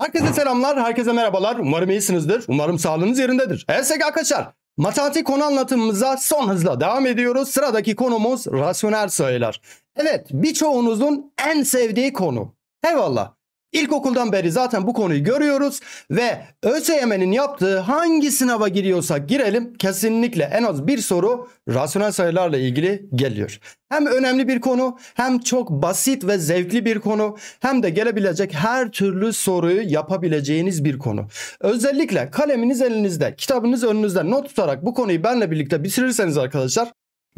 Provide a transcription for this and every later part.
Herkese selamlar, herkese merhabalar. Umarım iyisinizdir. Umarım sağlığınız yerindedir. SGK Kaçar. Matematik konu anlatımımıza son hızla devam ediyoruz. Sıradaki konumuz rasyonel sayılar. Evet, birçoğunuzun en sevdiği konu. Eyvallah. İlkokuldan beri zaten bu konuyu görüyoruz ve ÖSYM'nin yaptığı hangi sınava giriyorsak girelim kesinlikle en az bir soru rasyonel sayılarla ilgili geliyor. Hem önemli bir konu hem çok basit ve zevkli bir konu hem de gelebilecek her türlü soruyu yapabileceğiniz bir konu. Özellikle kaleminiz elinizde, kitabınız önünüzde not tutarak bu konuyu benle birlikte bitirirseniz arkadaşlar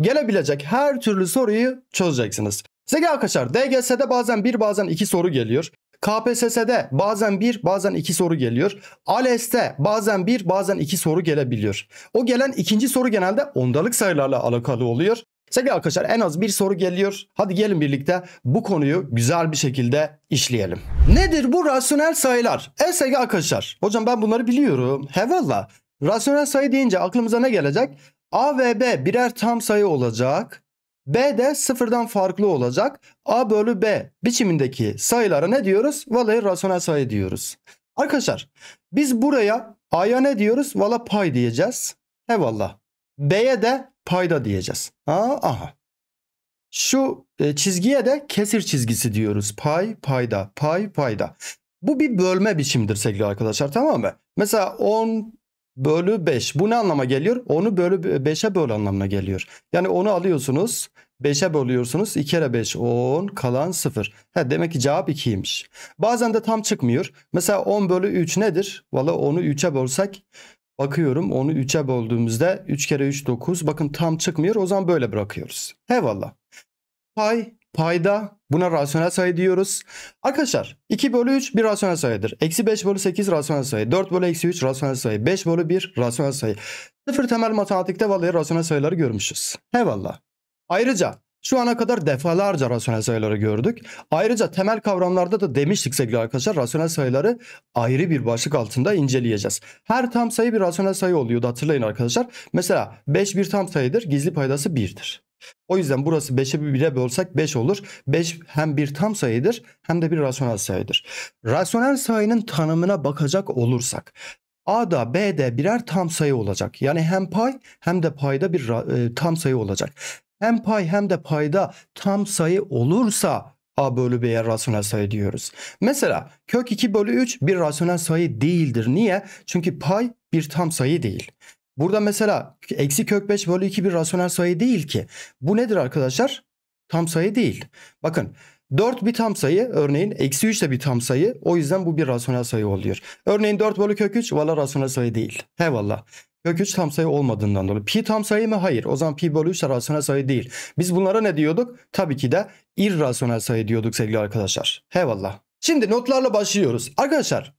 gelebilecek her türlü soruyu çözeceksiniz. Sevgili arkadaşlar DGS'de bazen bir bazen iki soru geliyor. KPSS'de bazen bir bazen iki soru geliyor. ALES'te bazen bir bazen iki soru gelebiliyor. O gelen ikinci soru genelde ondalık sayılarla alakalı oluyor. Sevgili arkadaşlar en az bir soru geliyor. Hadi gelin birlikte bu konuyu güzel bir şekilde işleyelim. Nedir bu rasyonel sayılar? E sevgili arkadaşlar hocam ben bunları biliyorum. He rasyonel sayı deyince aklımıza ne gelecek? A ve B birer tam sayı olacak. B de sıfırdan farklı olacak. A bölü B biçimindeki sayılara ne diyoruz? Vallahi rasyonel sayı diyoruz. Arkadaşlar biz buraya A'ya ne diyoruz? Valla pay diyeceğiz. Eyvallah. B'ye de payda diyeceğiz. Ha, aha. Şu e, çizgiye de kesir çizgisi diyoruz. Pay, payda, pay, payda. Bu bir bölme biçimidir sevgili arkadaşlar tamam mı? Mesela 10 bölü 5. Bu ne anlama geliyor? Onu bölü 5'e böl anlamına geliyor. Yani onu alıyorsunuz. 5'e bölüyorsunuz. 2 kere 5 10 kalan 0. Ha, demek ki cevap 2'ymiş. Bazen de tam çıkmıyor. Mesela 10 bölü 3 nedir? Valla onu 3'e bölsek bakıyorum onu 3'e böldüğümüzde 3 kere 3 9. Bakın tam çıkmıyor. O zaman böyle bırakıyoruz. He Pay payda buna rasyonel sayı diyoruz. Arkadaşlar 2 bölü 3 bir rasyonel sayıdır. Eksi 5 bölü 8 rasyonel sayı. 4 bölü eksi 3 rasyonel sayı. 5 bölü 1 rasyonel sayı. Sıfır temel matematikte vallahi rasyonel sayıları görmüşüz. Eyvallah. Ayrıca şu ana kadar defalarca rasyonel sayıları gördük. Ayrıca temel kavramlarda da demiştik sevgili arkadaşlar rasyonel sayıları ayrı bir başlık altında inceleyeceğiz. Her tam sayı bir rasyonel sayı oluyordu hatırlayın arkadaşlar. Mesela 5 bir tam sayıdır gizli paydası 1'dir. O yüzden burası 5'e 1'e bölsek 5 olur. 5 hem bir tam sayıdır hem de bir rasyonel sayıdır. Rasyonel sayının tanımına bakacak olursak A'da B'de birer tam sayı olacak. Yani hem pay hem de payda bir e, tam sayı olacak. Hem pay hem de payda tam sayı olursa A bölü B'ye rasyonel sayı diyoruz. Mesela kök 2 bölü 3 bir rasyonel sayı değildir. Niye? Çünkü pay bir tam sayı değil. Burada mesela eksi kök 5 bölü 2 bir rasyonel sayı değil ki. Bu nedir arkadaşlar? Tam sayı değil. Bakın 4 bir tam sayı örneğin eksi 3 de bir tam sayı. O yüzden bu bir rasyonel sayı oluyor. Örneğin 4 bölü kök 3 valla rasyonel sayı değil. He valla. Kök 3 tam sayı olmadığından dolayı. Pi tam sayı mı? Hayır. O zaman pi bölü 3 de rasyonel sayı değil. Biz bunlara ne diyorduk? Tabii ki de irrasyonel sayı diyorduk sevgili arkadaşlar. He valla. Şimdi notlarla başlıyoruz. Arkadaşlar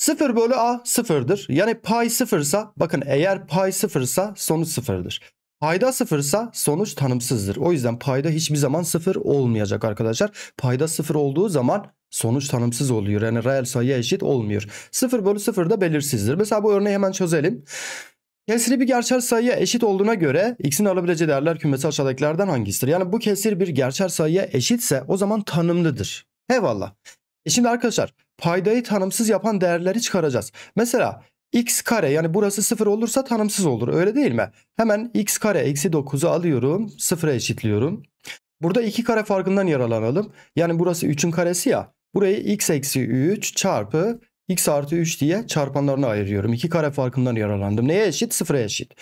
0 bölü a sıfırdır. Yani pay sıfırsa bakın eğer pay sıfırsa sonuç sıfırdır. Payda sıfırsa sonuç tanımsızdır. O yüzden payda hiçbir zaman sıfır olmayacak arkadaşlar. Payda sıfır olduğu zaman sonuç tanımsız oluyor. Yani reel sayıya eşit olmuyor. 0 bölü 0 da belirsizdir. Mesela bu örneği hemen çözelim. Kesri bir gerçel sayıya eşit olduğuna göre x'in alabileceği değerler kümesi aşağıdakilerden hangisidir? Yani bu kesir bir gerçel sayıya eşitse o zaman tanımlıdır. Eyvallah. E şimdi arkadaşlar paydayı tanımsız yapan değerleri çıkaracağız. Mesela x kare yani burası 0 olursa tanımsız olur öyle değil mi? Hemen x kare eksi 9'u alıyorum 0'a eşitliyorum. Burada 2 kare farkından yararlanalım. Yani burası 3'ün karesi ya. Burayı x eksi 3 çarpı x artı 3 diye çarpanlarına ayırıyorum. 2 kare farkından yararlandım. Neye eşit? 0'a eşit.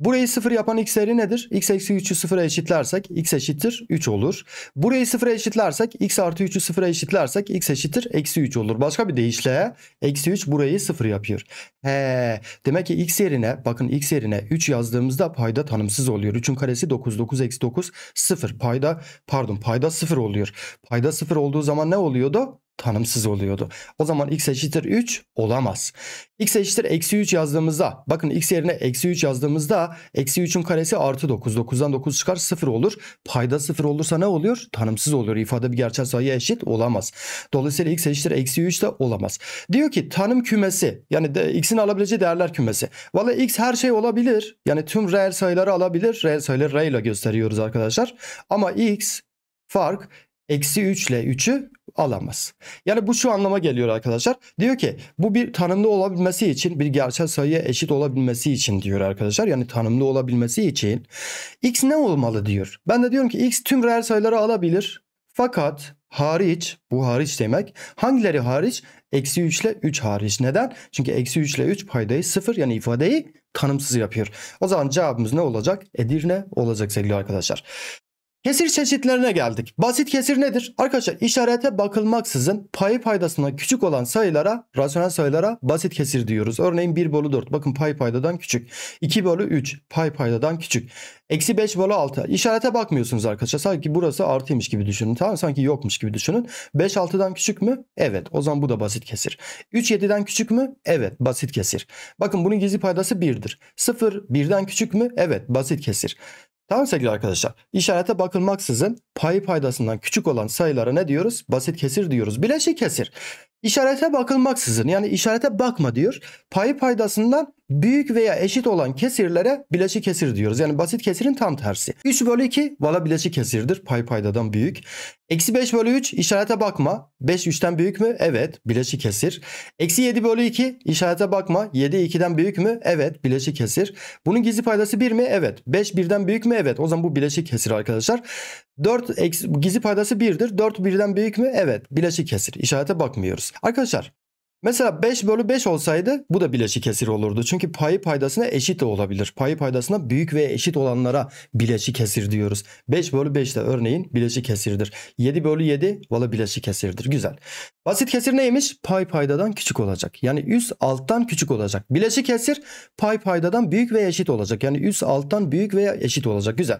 Burayı 0 yapan x değeri nedir? x eksi 3'ü 0'a eşitlersek x eşittir 3 olur. Burayı 0'a eşitlersek x artı 3'ü 0'a eşitlersek x eşittir eksi 3 olur. Başka bir deyişle eksi 3 burayı 0 yapıyor. He, demek ki x yerine bakın x yerine 3 yazdığımızda payda tanımsız oluyor. 3'ün karesi 9 9 eksi 9 0 payda pardon payda 0 oluyor. Payda 0 olduğu zaman ne oluyordu? tanımsız oluyordu. O zaman x eşittir 3 olamaz. x eşittir eksi 3 yazdığımızda bakın x yerine eksi 3 yazdığımızda eksi 3'ün karesi artı 9. 9'dan 9 çıkar 0 olur. Payda 0 olursa ne oluyor? Tanımsız oluyor. İfade bir gerçel sayıya eşit olamaz. Dolayısıyla x eşittir eksi 3 de olamaz. Diyor ki tanım kümesi yani x'in alabileceği değerler kümesi. Valla x her şey olabilir. Yani tüm reel sayıları alabilir. Reel sayıları r ile gösteriyoruz arkadaşlar. Ama x fark eksi 3 ile 3'ü alamaz. Yani bu şu anlama geliyor arkadaşlar. Diyor ki bu bir tanımlı olabilmesi için bir gerçel sayıya eşit olabilmesi için diyor arkadaşlar. Yani tanımlı olabilmesi için x ne olmalı diyor. Ben de diyorum ki x tüm reel sayıları alabilir. Fakat hariç bu hariç demek hangileri hariç? Eksi 3 ile 3 hariç. Neden? Çünkü eksi 3 ile 3 paydayı 0 yani ifadeyi tanımsız yapıyor. O zaman cevabımız ne olacak? Edirne olacak sevgili arkadaşlar. Kesir çeşitlerine geldik. Basit kesir nedir? Arkadaşlar işarete bakılmaksızın pay paydasına küçük olan sayılara, rasyonel sayılara basit kesir diyoruz. Örneğin 1 bölü 4 bakın pay paydadan küçük. 2 bölü 3 pay paydadan küçük. Eksi 5 bölü 6 İşarete bakmıyorsunuz arkadaşlar. Sanki burası artıymış gibi düşünün. Tamam sanki yokmuş gibi düşünün. 5 6'dan küçük mü? Evet o zaman bu da basit kesir. 3 7'den küçük mü? Evet basit kesir. Bakın bunun gizli paydası 1'dir. 0 1'den küçük mü? Evet basit kesir. Tamam sevgili arkadaşlar. İşarete bakılmaksızın pay paydasından küçük olan sayılara ne diyoruz? Basit kesir diyoruz. Bileşik kesir. İşarete bakılmaksızın yani işarete bakma diyor. Pay paydasından büyük veya eşit olan kesirlere bileşik kesir diyoruz. Yani basit kesirin tam tersi. 3 bölü 2 valla bileşik kesirdir. Pay paydadan büyük. Eksi 5 bölü 3 işarete bakma. 5 3'ten büyük mü? Evet bileşik kesir. Eksi 7 bölü 2 işarete bakma. 7 2'den büyük mü? Evet bileşik kesir. Bunun gizli paydası 1 mi? Evet. 5 1'den büyük mü? Evet. O zaman bu bileşik kesir arkadaşlar. 4 gizli paydası 1'dir. 4 1'den büyük mü? Evet. Bileşik kesir. İşarete bakmıyoruz. Arkadaşlar Mesela 5 bölü 5 olsaydı bu da bileşik kesir olurdu. Çünkü payı paydasına eşit de olabilir. Payı paydasına büyük ve eşit olanlara bileşik kesir diyoruz. 5 bölü 5 de örneğin bileşik kesirdir. 7 bölü 7 valla bileşik kesirdir. Güzel. Basit kesir neymiş? Pay paydadan küçük olacak. Yani üst alttan küçük olacak. Bileşik kesir pay paydadan büyük veya eşit olacak. Yani üst alttan büyük veya eşit olacak. Güzel.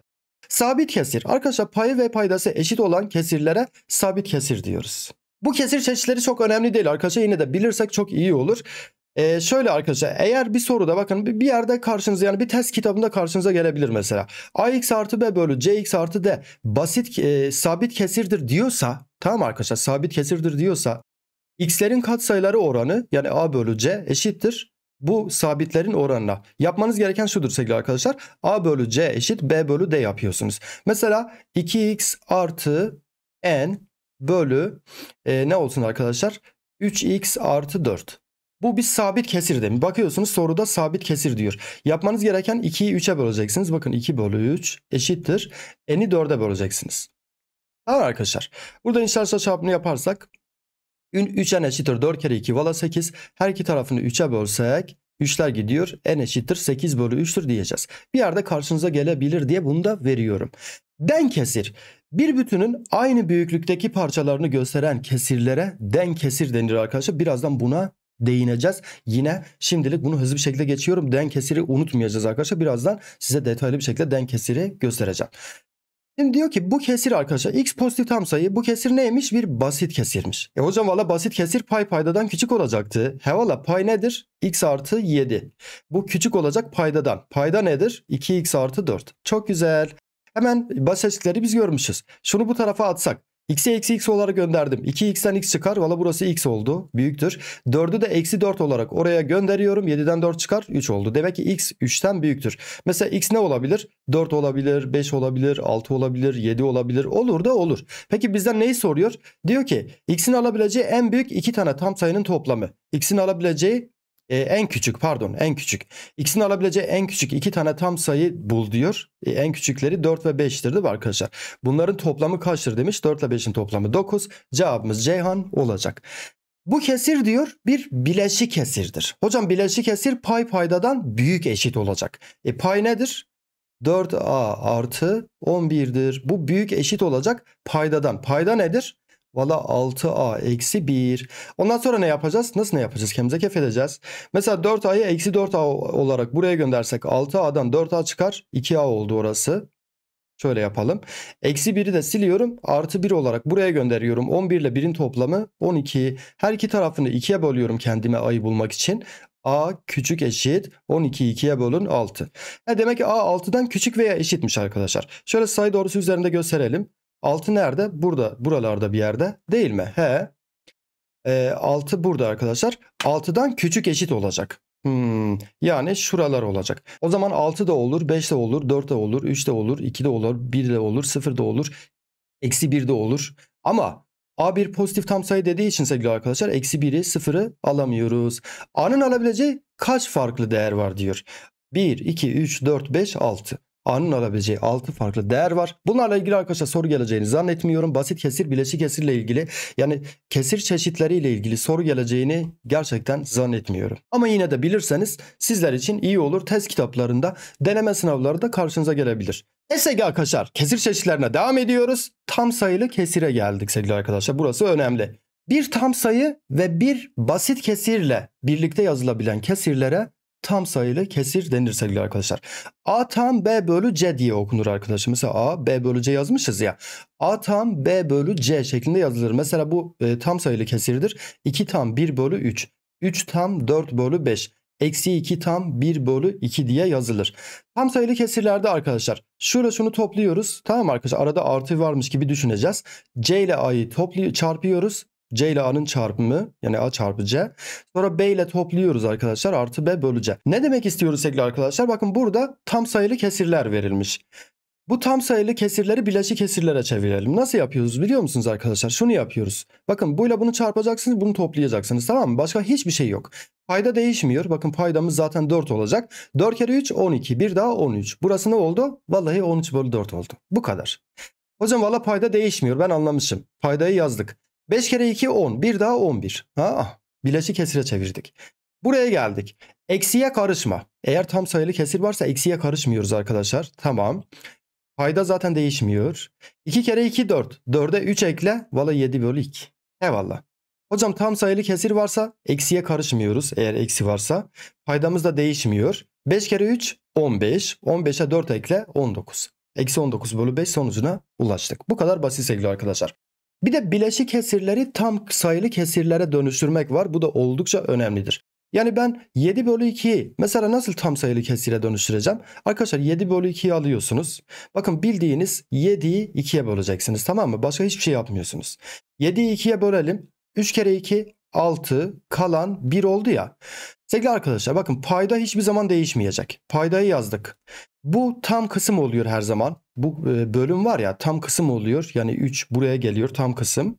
Sabit kesir. Arkadaşlar payı ve paydası eşit olan kesirlere sabit kesir diyoruz. Bu kesir çeşitleri çok önemli değil arkadaşlar. Yine de bilirsek çok iyi olur. Ee, şöyle arkadaşlar eğer bir soruda bakın bir yerde karşınıza yani bir test kitabında karşınıza gelebilir mesela. ax artı b bölü cx artı d basit e, sabit kesirdir diyorsa tamam arkadaşlar sabit kesirdir diyorsa x'lerin katsayıları oranı yani a bölü c eşittir bu sabitlerin oranına. Yapmanız gereken şudur sevgili arkadaşlar. A bölü C eşit B bölü D yapıyorsunuz. Mesela 2x artı n bölü e, ne olsun arkadaşlar? 3x artı 4. Bu bir sabit kesir demiş. Bakıyorsunuz soruda sabit kesir diyor. Yapmanız gereken 2'yi 3'e böleceksiniz. Bakın 2 bölü 3 eşittir. N'i 4'e böleceksiniz. Tamam arkadaşlar. Burada inşallah çarpımını yaparsak 3n eşittir 4 kere 2 vala 8. Her iki tarafını 3'e bölsek 3'ler gidiyor. N eşittir 8 bölü 3'tür diyeceğiz. Bir yerde karşınıza gelebilir diye bunu da veriyorum. Den kesir. Bir bütünün aynı büyüklükteki parçalarını gösteren kesirlere den kesir denir arkadaşlar. Birazdan buna değineceğiz. Yine şimdilik bunu hızlı bir şekilde geçiyorum. Den kesiri unutmayacağız arkadaşlar. Birazdan size detaylı bir şekilde den kesiri göstereceğim. Şimdi diyor ki bu kesir arkadaşlar x pozitif tam sayı bu kesir neymiş? Bir basit kesirmiş. E hocam valla basit kesir pay paydadan küçük olacaktı. He valla pay nedir? x artı 7. Bu küçük olacak paydadan. Payda nedir? 2x artı 4. Çok güzel. Hemen bas eşitleri biz görmüşüz. Şunu bu tarafa atsak. X'e eksi x olarak gönderdim. 2x'ten x çıkar. Valla burası x oldu. Büyüktür. 4'ü de eksi 4 olarak oraya gönderiyorum. 7'den 4 çıkar. 3 oldu. Demek ki x 3'ten büyüktür. Mesela x ne olabilir? 4 olabilir, 5 olabilir, 6 olabilir, 7 olabilir. Olur da olur. Peki bizden neyi soruyor? Diyor ki x'in alabileceği en büyük 2 tane tam sayının toplamı. x'in alabileceği e, en küçük pardon en küçük. X'in alabileceği en küçük iki tane tam sayı bul diyor. E, en küçükleri 4 ve 5'tir değil mi arkadaşlar? Bunların toplamı kaçtır demiş. 4 ile 5'in toplamı 9. Cevabımız Ceyhan olacak. Bu kesir diyor bir bileşik kesirdir. Hocam bileşik kesir pay paydadan büyük eşit olacak. E pay nedir? 4a artı 11'dir. Bu büyük eşit olacak paydadan. Payda nedir? Valla 6a eksi 1. Ondan sonra ne yapacağız? Nasıl ne yapacağız? Kemize kef edeceğiz. Mesela 4a'yı eksi 4a olarak buraya göndersek 6a'dan 4a çıkar. 2a oldu orası. Şöyle yapalım. Eksi 1'i de siliyorum. Artı 1 olarak buraya gönderiyorum. 11 ile 1'in toplamı 12. Her iki tarafını 2'ye bölüyorum kendime a'yı bulmak için. A küçük eşit 12 2'ye bölün 6. E demek ki A 6'dan küçük veya eşitmiş arkadaşlar. Şöyle sayı doğrusu üzerinde gösterelim. 6 nerede? Burada. Buralarda bir yerde. Değil mi? He. E, ee, 6 burada arkadaşlar. 6'dan küçük eşit olacak. Hmm, yani şuralar olacak. O zaman 6 da olur, 5 de olur, 4 de olur, 3 de olur, 2 de olur, 1 de olur, 0 da olur, eksi 1 de olur. Ama A1 pozitif tam sayı dediği için sevgili arkadaşlar eksi 1'i 0'ı alamıyoruz. A'nın alabileceği kaç farklı değer var diyor. 1, 2, 3, 4, 5, 6. A'nın alabileceği 6 farklı değer var. Bunlarla ilgili arkadaşlar soru geleceğini zannetmiyorum. Basit kesir, bileşik kesirle ilgili yani kesir çeşitleriyle ilgili soru geleceğini gerçekten zannetmiyorum. Ama yine de bilirseniz sizler için iyi olur. Test kitaplarında deneme sınavları da karşınıza gelebilir. Neyse arkadaşlar kesir çeşitlerine devam ediyoruz. Tam sayılı kesire geldik sevgili arkadaşlar. Burası önemli. Bir tam sayı ve bir basit kesirle birlikte yazılabilen kesirlere tam sayılı kesir denir sevgili arkadaşlar. A tam B bölü C diye okunur arkadaşlar. Mesela A B bölü C yazmışız ya. A tam B bölü C şeklinde yazılır. Mesela bu e, tam sayılı kesirdir. 2 tam 1 bölü 3. 3 tam 4 bölü 5. Eksi 2 tam 1 bölü 2 diye yazılır. Tam sayılı kesirlerde arkadaşlar şöyle şunu topluyoruz. Tamam arkadaşlar arada artı varmış gibi düşüneceğiz. C ile A'yı topluyor, çarpıyoruz. C ile A'nın çarpımı yani A çarpı C. Sonra B ile topluyoruz arkadaşlar artı B bölü C. Ne demek istiyoruz sevgili arkadaşlar? Bakın burada tam sayılı kesirler verilmiş. Bu tam sayılı kesirleri bileşik kesirlere çevirelim. Nasıl yapıyoruz biliyor musunuz arkadaşlar? Şunu yapıyoruz. Bakın buyla bunu çarpacaksınız bunu toplayacaksınız tamam mı? Başka hiçbir şey yok. Payda değişmiyor. Bakın paydamız zaten 4 olacak. 4 kere 3 12. Bir daha 13. Burası ne oldu? Vallahi 13 bölü 4 oldu. Bu kadar. Hocam valla payda değişmiyor ben anlamışım. Paydayı yazdık. 5 kere 2 10. Bir daha 11. Ha, ah. bileşi kesire çevirdik. Buraya geldik. Eksiye karışma. Eğer tam sayılı kesir varsa eksiye karışmıyoruz arkadaşlar. Tamam. Payda zaten değişmiyor. 2 kere 2 4. 4'e 3 ekle. Valla 7 bölü 2. Eyvallah. Hocam tam sayılı kesir varsa eksiye karışmıyoruz eğer eksi varsa. Paydamız da değişmiyor. 5 kere 3 15. 15'e 4 ekle 19. Eksi 19 bölü 5 sonucuna ulaştık. Bu kadar basit sevgili arkadaşlar. Bir de bileşik kesirleri tam sayılı kesirlere dönüştürmek var. Bu da oldukça önemlidir. Yani ben 7 bölü 2, mesela nasıl tam sayılı kesire dönüştüreceğim? Arkadaşlar 7 bölü 2'yi alıyorsunuz. Bakın bildiğiniz 7'yi 2'ye böleceksiniz tamam mı? Başka hiçbir şey yapmıyorsunuz. 7'yi 2'ye bölelim. 3 kere 2 6 kalan 1 oldu ya. Sevgili arkadaşlar bakın payda hiçbir zaman değişmeyecek. Paydayı yazdık. Bu tam kısım oluyor her zaman. Bu e, bölüm var ya tam kısım oluyor. Yani 3 buraya geliyor tam kısım.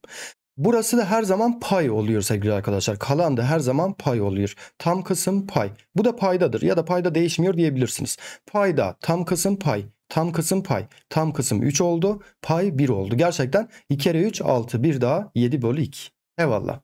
Burası da her zaman pay oluyor sevgili arkadaşlar. Kalan da her zaman pay oluyor. Tam kısım pay. Bu da paydadır ya da payda değişmiyor diyebilirsiniz. Payda tam kısım pay. Tam kısım pay. Tam kısım 3 oldu. Pay 1 oldu. Gerçekten 2 kere 3 6 1 daha 7 bölü 2. Eyvallah.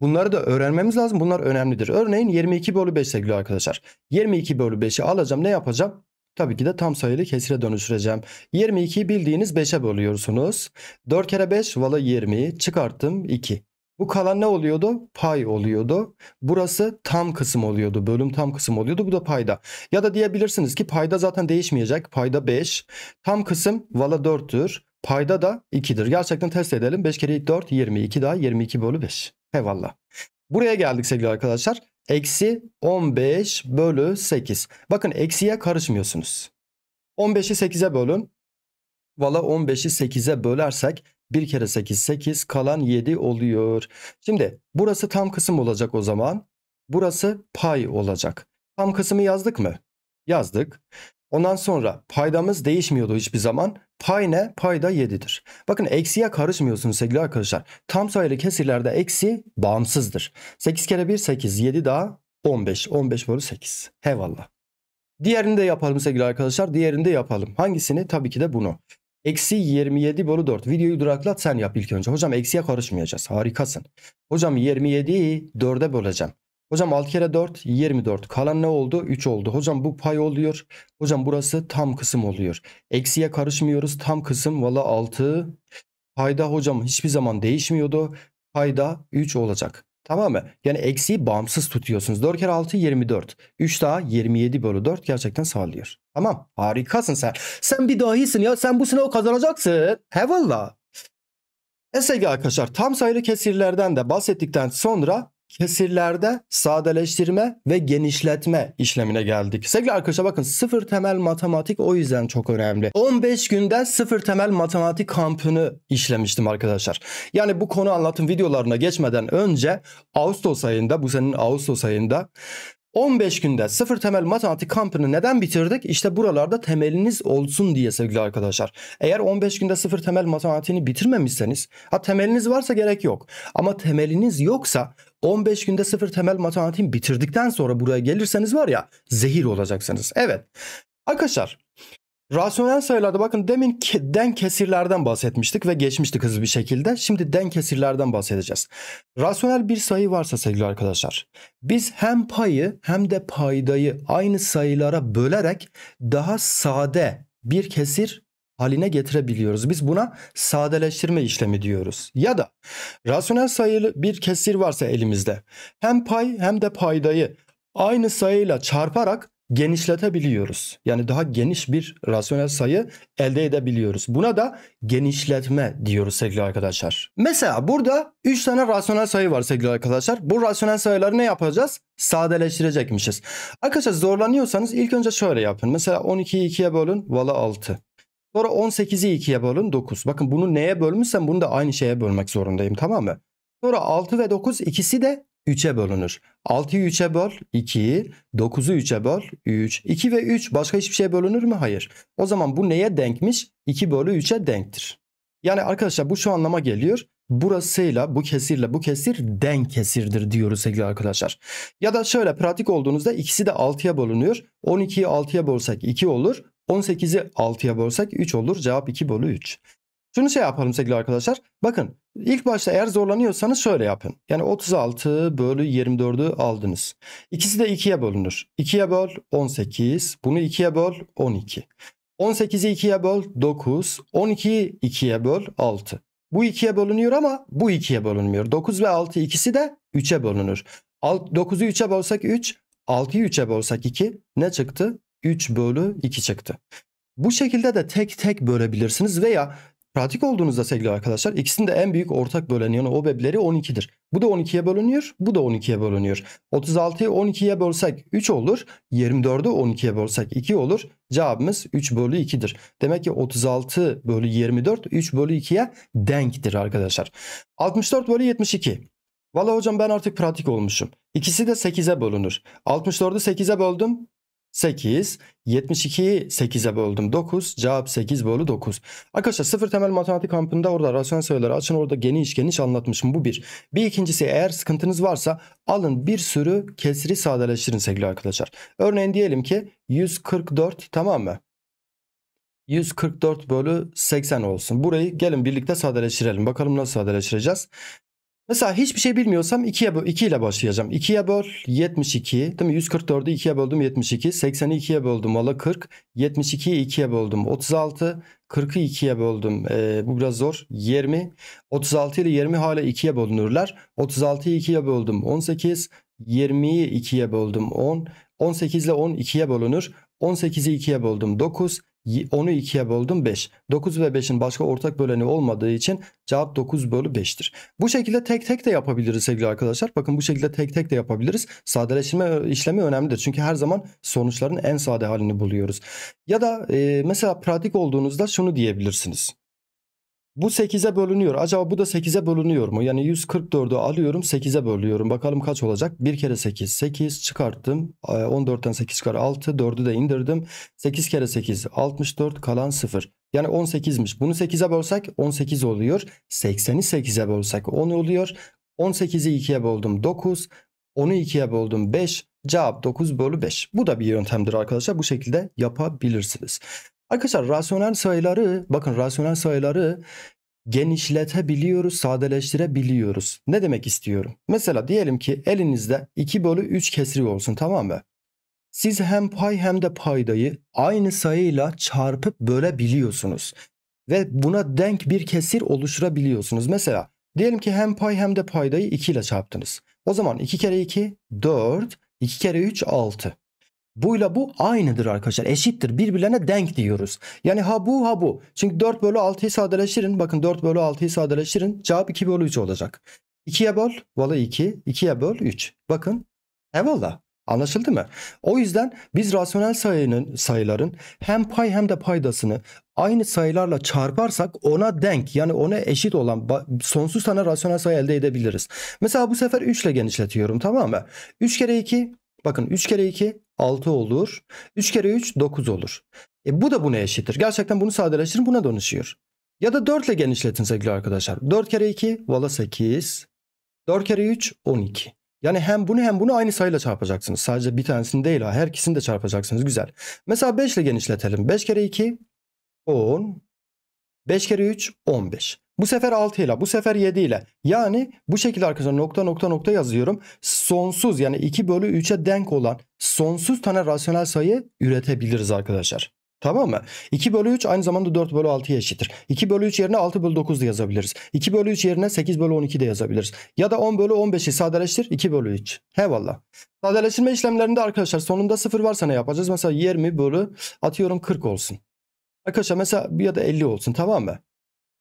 Bunları da öğrenmemiz lazım. Bunlar önemlidir. Örneğin 22 bölü 5 sevgili arkadaşlar. 22 bölü 5'i alacağım. Ne yapacağım? Tabii ki de tam sayılı kesire dönüştüreceğim. 22'yi bildiğiniz 5'e bölüyorsunuz. 4 kere 5 valla 20 çıkarttım 2. Bu kalan ne oluyordu? Pay oluyordu. Burası tam kısım oluyordu. Bölüm tam kısım oluyordu. Bu da payda. Ya da diyebilirsiniz ki payda zaten değişmeyecek. Payda 5. Tam kısım valla 4'tür. Payda da 2'dir. Gerçekten test edelim. 5 kere 4 20. 2 daha 22 bölü 5. Eyvallah. Buraya geldik sevgili arkadaşlar. Eksi 15 bölü 8. Bakın eksiye karışmıyorsunuz. 15'i 8'e bölün. Valla 15'i 8'e bölersek bir kere 8 8 kalan 7 oluyor. Şimdi burası tam kısım olacak o zaman. Burası pay olacak. Tam kısmı yazdık mı? Yazdık. Ondan sonra paydamız değişmiyordu hiçbir zaman. Pay ne? Pay da 7'dir. Bakın eksiye karışmıyorsunuz sevgili arkadaşlar. Tam sayılı kesirlerde eksi bağımsızdır. 8 kere 1 8. 7 daha 15. 15 bölü 8. Hevallah. Diğerini de yapalım sevgili arkadaşlar. Diğerini de yapalım. Hangisini? Tabii ki de bunu. Eksi 27 bölü 4. Videoyu duraklat sen yap ilk önce. Hocam eksiye karışmayacağız. Harikasın. Hocam 27'yi 4'e böleceğim. Hocam 6 kere 4 24. Kalan ne oldu? 3 oldu. Hocam bu pay oluyor. Hocam burası tam kısım oluyor. Eksiye karışmıyoruz. Tam kısım valla 6. Payda hocam hiçbir zaman değişmiyordu. Payda 3 olacak. Tamam mı? Yani eksiği bağımsız tutuyorsunuz. 4 kere 6 24. 3 daha 27 bölü 4 gerçekten sağlıyor. Tamam harikasın sen. Sen bir dahisin ya. Sen bu sınavı kazanacaksın. He valla. sevgili arkadaşlar tam sayılı kesirlerden de bahsettikten sonra kesirlerde sadeleştirme ve genişletme işlemine geldik. Sevgili arkadaşlar bakın sıfır temel matematik o yüzden çok önemli. 15 günde sıfır temel matematik kampını işlemiştim arkadaşlar. Yani bu konu anlatım videolarına geçmeden önce Ağustos ayında bu senin Ağustos ayında 15 günde sıfır temel matematik kampını neden bitirdik? İşte buralarda temeliniz olsun diye sevgili arkadaşlar. Eğer 15 günde sıfır temel matematiğini bitirmemişseniz ha temeliniz varsa gerek yok. Ama temeliniz yoksa 15 günde sıfır temel matematiğini bitirdikten sonra buraya gelirseniz var ya zehir olacaksınız. Evet arkadaşlar rasyonel sayılarda bakın demin den kesirlerden bahsetmiştik ve geçmiştik hızlı bir şekilde. Şimdi den kesirlerden bahsedeceğiz. Rasyonel bir sayı varsa sevgili arkadaşlar biz hem payı hem de paydayı aynı sayılara bölerek daha sade bir kesir haline getirebiliyoruz. Biz buna sadeleştirme işlemi diyoruz. Ya da rasyonel sayılı bir kesir varsa elimizde hem pay hem de paydayı aynı sayıyla çarparak genişletebiliyoruz. Yani daha geniş bir rasyonel sayı elde edebiliyoruz. Buna da genişletme diyoruz sevgili arkadaşlar. Mesela burada 3 tane rasyonel sayı var sevgili arkadaşlar. Bu rasyonel sayıları ne yapacağız? Sadeleştirecekmişiz. Arkadaşlar zorlanıyorsanız ilk önce şöyle yapın. Mesela 12'yi 2'ye bölün. Valla 6. Sonra 18'i 2'ye bölün 9. Bakın bunu neye bölmüşsem bunu da aynı şeye bölmek zorundayım tamam mı? Sonra 6 ve 9 ikisi de 3'e bölünür. 6'yı 3'e böl 2, 9'u 3'e böl 3. 2 ve 3 başka hiçbir şeye bölünür mü? Hayır. O zaman bu neye denkmiş? 2 bölü 3'e denktir. Yani arkadaşlar bu şu anlama geliyor. Burasıyla bu kesirle bu kesir denk kesirdir diyoruz sevgili arkadaşlar. Ya da şöyle pratik olduğunuzda ikisi de 6'ya bölünüyor. 12'yi 6'ya bölsek 2 olur. 18'i 6'ya bölsek 3 olur. Cevap 2 bölü 3. Şunu şey yapalım sevgili arkadaşlar. Bakın ilk başta eğer zorlanıyorsanız şöyle yapın. Yani 36 bölü 24'ü aldınız. İkisi de 2'ye bölünür. 2'ye böl 18. Bunu 2'ye böl 12. 18'i 2'ye böl 9. 12'yi 2'ye böl 6. Bu 2'ye bölünüyor ama bu 2'ye bölünmüyor. 9 ve 6 ikisi de 3'e bölünür. 9'u 3'e bölsek 3. 6'yı 3'e bölsek 2. Ne çıktı? 3 bölü 2 çıktı. Bu şekilde de tek tek bölebilirsiniz veya pratik olduğunuzda sevgili arkadaşlar ikisinin de en büyük ortak bölen yanı OBEB'leri 12'dir. Bu da 12'ye bölünüyor, bu da 12'ye bölünüyor. 36'yı 12'ye bölsek 3 olur, 24'ü 12'ye bölsek 2 olur. Cevabımız 3 bölü 2'dir. Demek ki 36 bölü 24 3 bölü 2'ye denktir arkadaşlar. 64 bölü 72. Valla hocam ben artık pratik olmuşum. İkisi de 8'e bölünür. 64'ü 8'e böldüm. 8. 72'yi 8'e böldüm 9. Cevap 8 bölü 9. Arkadaşlar sıfır temel matematik kampında orada rasyonel sayıları açın. Orada geniş geniş anlatmışım. Bu bir. Bir ikincisi eğer sıkıntınız varsa alın bir sürü kesri sadeleştirin sevgili arkadaşlar. Örneğin diyelim ki 144 tamam mı? 144 bölü 80 olsun. Burayı gelin birlikte sadeleştirelim. Bakalım nasıl sadeleştireceğiz. Mesela hiçbir şey bilmiyorsam 2'ye 2 ile başlayacağım. 2'ye böl 72 değil mi? 144'ü 2'ye böldüm 72. 80'i 2'ye böldüm valla 40. 72'yi 2'ye böldüm 36. 40'ı 2'ye böldüm. Ee, bu biraz zor. 20. 36 ile 20 hala 2'ye bölünürler. 36'yı 2'ye böldüm 18. 20'yi 2'ye böldüm 10. 18 ile 10 2'ye bölünür. 18'i 2'ye böldüm 9. 10'u 2'ye böldüm 5. 9 ve 5'in başka ortak böleni olmadığı için cevap 9 bölü 5'tir. Bu şekilde tek tek de yapabiliriz sevgili arkadaşlar. Bakın bu şekilde tek tek de yapabiliriz. Sadeleştirme işlemi önemlidir. Çünkü her zaman sonuçların en sade halini buluyoruz. Ya da e, mesela pratik olduğunuzda şunu diyebilirsiniz. Bu 8'e bölünüyor. Acaba bu da 8'e bölünüyor mu? Yani 144'ü alıyorum 8'e bölüyorum. Bakalım kaç olacak? 1 kere 8. 8 çıkarttım. 14'ten ee, 8 çıkar 6. 4'ü de indirdim. 8 kere 8 64 kalan 0. Yani 18'miş. Bunu 8'e bölsek 18 oluyor. 80'i 8'e bölsek 10 oluyor. 18'i 2'ye böldüm 9. 10'u 2'ye böldüm 5. Cevap 9 bölü 5. Bu da bir yöntemdir arkadaşlar. Bu şekilde yapabilirsiniz. Arkadaşlar rasyonel sayıları bakın rasyonel sayıları genişletebiliyoruz, sadeleştirebiliyoruz. Ne demek istiyorum? Mesela diyelim ki elinizde 2 bölü 3 kesri olsun tamam mı? Siz hem pay hem de paydayı aynı sayıyla çarpıp bölebiliyorsunuz. Ve buna denk bir kesir oluşturabiliyorsunuz. Mesela diyelim ki hem pay hem de paydayı 2 ile çarptınız. O zaman 2 kere 2 4, 2 kere 3 6. Buyla bu aynıdır arkadaşlar. Eşittir. Birbirlerine denk diyoruz. Yani ha bu ha bu. Çünkü 4 bölü 6'yı sadeleştirin. Bakın 4 bölü 6'yı sadeleştirin. Cevap 2 bölü 3 olacak. 2'ye böl. Valla 2. 2'ye böl 3. Bakın. Eyvallah. Anlaşıldı mı? O yüzden biz rasyonel sayının sayıların hem pay hem de paydasını aynı sayılarla çarparsak ona denk yani ona eşit olan sonsuz tane rasyonel sayı elde edebiliriz. Mesela bu sefer 3 ile genişletiyorum tamam mı? 3 kere 2 Bakın 3 kere 2 6 olur. 3 kere 3 9 olur. E bu da buna eşittir. Gerçekten bunu sadeleştirin buna dönüşüyor. Ya da 4 ile genişletin sevgili arkadaşlar. 4 kere 2 valla 8. 4 kere 3 12. Yani hem bunu hem bunu aynı sayıyla çarpacaksınız. Sadece bir tanesini değil ha her ikisini de çarpacaksınız. Güzel. Mesela 5 ile genişletelim. 5 kere 2 10. 5 kere 3 15. Bu sefer 6 ile bu sefer 7 ile yani bu şekilde arkadaşlar nokta nokta nokta yazıyorum. Sonsuz yani 2 bölü 3'e denk olan sonsuz tane rasyonel sayı üretebiliriz arkadaşlar. Tamam mı? 2 bölü 3 aynı zamanda 4 bölü 6'ya eşittir. 2 bölü 3 yerine 6 bölü 9 da yazabiliriz. 2 bölü 3 yerine 8 bölü 12 de yazabiliriz. Ya da 10 bölü 15'i sadeleştir 2 bölü 3. valla. Sadeleştirme işlemlerinde arkadaşlar sonunda 0 varsa ne yapacağız? Mesela 20 bölü atıyorum 40 olsun. Arkadaşlar mesela ya da 50 olsun tamam mı?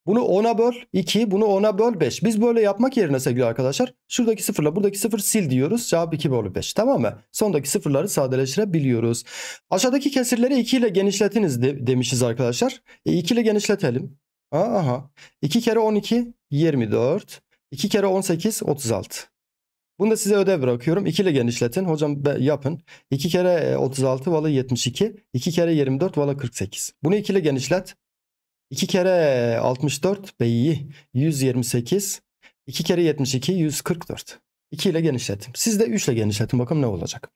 Bunu 10'a böl 2, bunu 10'a böl 5. Biz böyle yapmak yerine sevgili arkadaşlar şuradaki sıfırla buradaki sıfır sil diyoruz. Cevap 2 bölü 5 tamam mı? Sondaki sıfırları sadeleştirebiliyoruz. Aşağıdaki kesirleri 2 ile genişletiniz de, demişiz arkadaşlar. E, 2 ile genişletelim. Aha. 2 kere 12 24. 2 kere 18 36. Bunu da size ödev bırakıyorum. 2 ile genişletin. Hocam yapın. 2 kere 36 valla 72. 2 kere 24 valla 48. Bunu 2 ile genişlet. 2 kere 64 beyi 128. 2 kere 72 144. 2 ile genişlettim. Siz de 3 ile genişletin. Bakın ne olacak.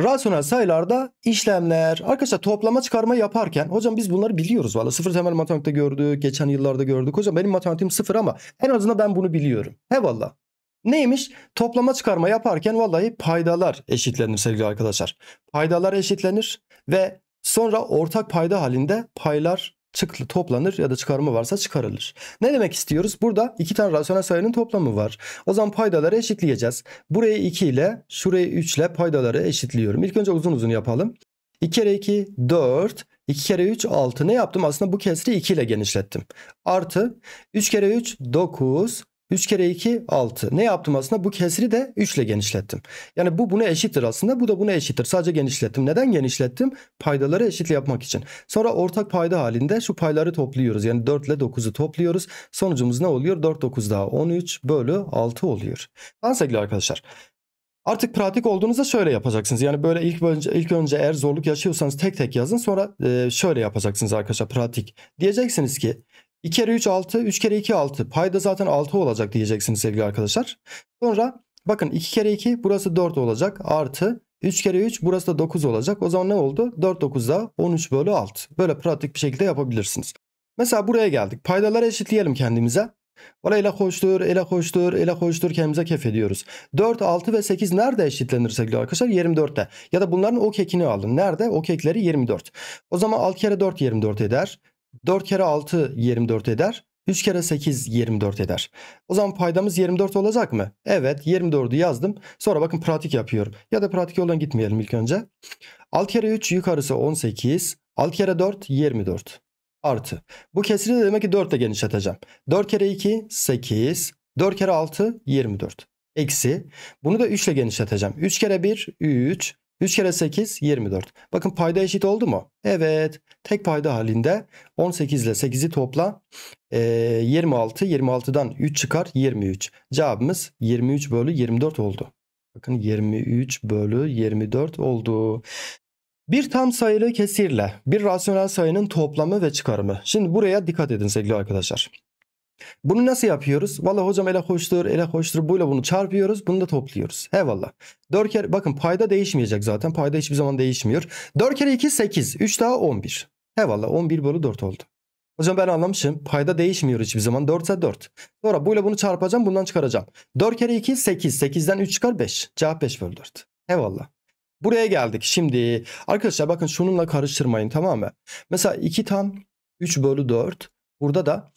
Rasyonel sayılarda işlemler. Arkadaşlar toplama çıkarma yaparken hocam biz bunları biliyoruz valla. Sıfır temel matematikte gördük. Geçen yıllarda gördük. Hocam benim matematiğim sıfır ama en azından ben bunu biliyorum. He valla. Neymiş? Toplama çıkarma yaparken vallahi paydalar eşitlenir sevgili arkadaşlar. Paydalar eşitlenir ve sonra ortak payda halinde paylar çıktı toplanır ya da çıkarma varsa çıkarılır. Ne demek istiyoruz? Burada iki tane rasyonel sayının toplamı var. O zaman paydaları eşitleyeceğiz. Burayı 2 ile şurayı 3 ile paydaları eşitliyorum. İlk önce uzun uzun yapalım. 2 kere 2 4 2 kere 3 6 ne yaptım? Aslında bu kesri 2 ile genişlettim. Artı 3 kere 3 9 3 kere 2 6. Ne yaptım aslında? Bu kesri de 3 ile genişlettim. Yani bu buna eşittir aslında. Bu da buna eşittir. Sadece genişlettim. Neden genişlettim? Paydaları eşitle yapmak için. Sonra ortak payda halinde şu payları topluyoruz. Yani 4 ile 9'u topluyoruz. Sonucumuz ne oluyor? 4 9 daha 13 bölü 6 oluyor. Lan sevgili arkadaşlar. Artık pratik olduğunuzda şöyle yapacaksınız. Yani böyle ilk önce ilk önce eğer zorluk yaşıyorsanız tek tek yazın. Sonra e, şöyle yapacaksınız arkadaşlar pratik. Diyeceksiniz ki 2 kere 3 6, 3 kere 2 6. Payda zaten 6 olacak diyeceksiniz sevgili arkadaşlar. Sonra bakın 2 kere 2 burası 4 olacak artı 3 kere 3 burası da 9 olacak. O zaman ne oldu? 4 9 da 13 bölü 6. Böyle pratik bir şekilde yapabilirsiniz. Mesela buraya geldik. Paydaları eşitleyelim kendimize. Valla ele koştur, ele koştur, ele koştur, kendimize kef ediyoruz. 4, 6 ve 8 nerede eşitlenir sevgili arkadaşlar? 24'te. Ya da bunların o kekini alın. Nerede? O kekleri 24. O zaman 6 kere 4 24 eder. 4 kere 6 24 eder. 3 kere 8 24 eder. O zaman paydamız 24 olacak mı? Evet 24'ü yazdım. Sonra bakın pratik yapıyorum. Ya da pratik yoldan gitmeyelim ilk önce. 6 kere 3 yukarısı 18. 6 kere 4 24. Artı. Bu kesiri de demek ki 4 ile genişleteceğim. 4 kere 2 8. 4 kere 6 24. Eksi. Bunu da 3 ile genişleteceğim. 3 kere 1 3. 3 kere 8 24. Bakın payda eşit oldu mu? Evet. Tek payda halinde 18 ile 8'i topla. E, 26. 26'dan 3 çıkar 23. Cevabımız 23 bölü 24 oldu. Bakın 23 bölü 24 oldu. Bir tam sayılı kesirle bir rasyonel sayının toplamı ve çıkarımı. Şimdi buraya dikkat edin sevgili arkadaşlar. Bunu nasıl yapıyoruz? Valla hocam ele koştur, ele koştur. Böyle bunu çarpıyoruz. Bunu da topluyoruz. Eyvallah. 4 kere bakın payda değişmeyecek zaten. Payda hiçbir zaman değişmiyor. 4 kere 2 8. 3 daha 11. Eyvallah 11 bölü 4 oldu. Hocam ben anlamışım. Payda değişmiyor hiçbir zaman. 4 ise 4. Sonra bu bunu çarpacağım. Bundan çıkaracağım. 4 kere 2 8. 8'den 3 çıkar 5. Cevap 5 bölü 4. Eyvallah. Buraya geldik. Şimdi arkadaşlar bakın şununla karıştırmayın tamam mı? Mesela 2 tam 3 bölü 4. Burada da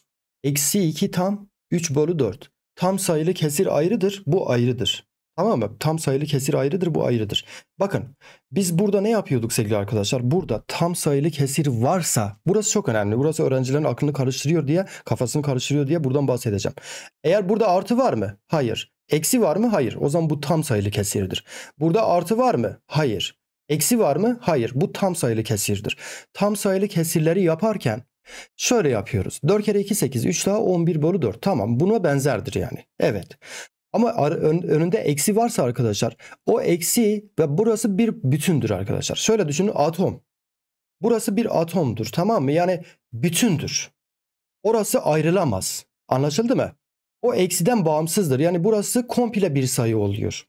Eksi 2 tam 3 bölü 4. Tam sayılı kesir ayrıdır. Bu ayrıdır. Tamam mı? Tam sayılı kesir ayrıdır. Bu ayrıdır. Bakın biz burada ne yapıyorduk sevgili arkadaşlar? Burada tam sayılı kesir varsa burası çok önemli. Burası öğrencilerin aklını karıştırıyor diye kafasını karıştırıyor diye buradan bahsedeceğim. Eğer burada artı var mı? Hayır. Eksi var mı? Hayır. O zaman bu tam sayılı kesirdir. Burada artı var mı? Hayır. Eksi var mı? Hayır. Bu tam sayılı kesirdir. Tam sayılı kesirleri yaparken Şöyle yapıyoruz. 4 kere 2 8 3 daha 11 bölü 4. Tamam buna benzerdir yani. Evet. Ama önünde eksi varsa arkadaşlar o eksi ve burası bir bütündür arkadaşlar. Şöyle düşünün atom. Burası bir atomdur tamam mı? Yani bütündür. Orası ayrılamaz. Anlaşıldı mı? O eksiden bağımsızdır. Yani burası komple bir sayı oluyor.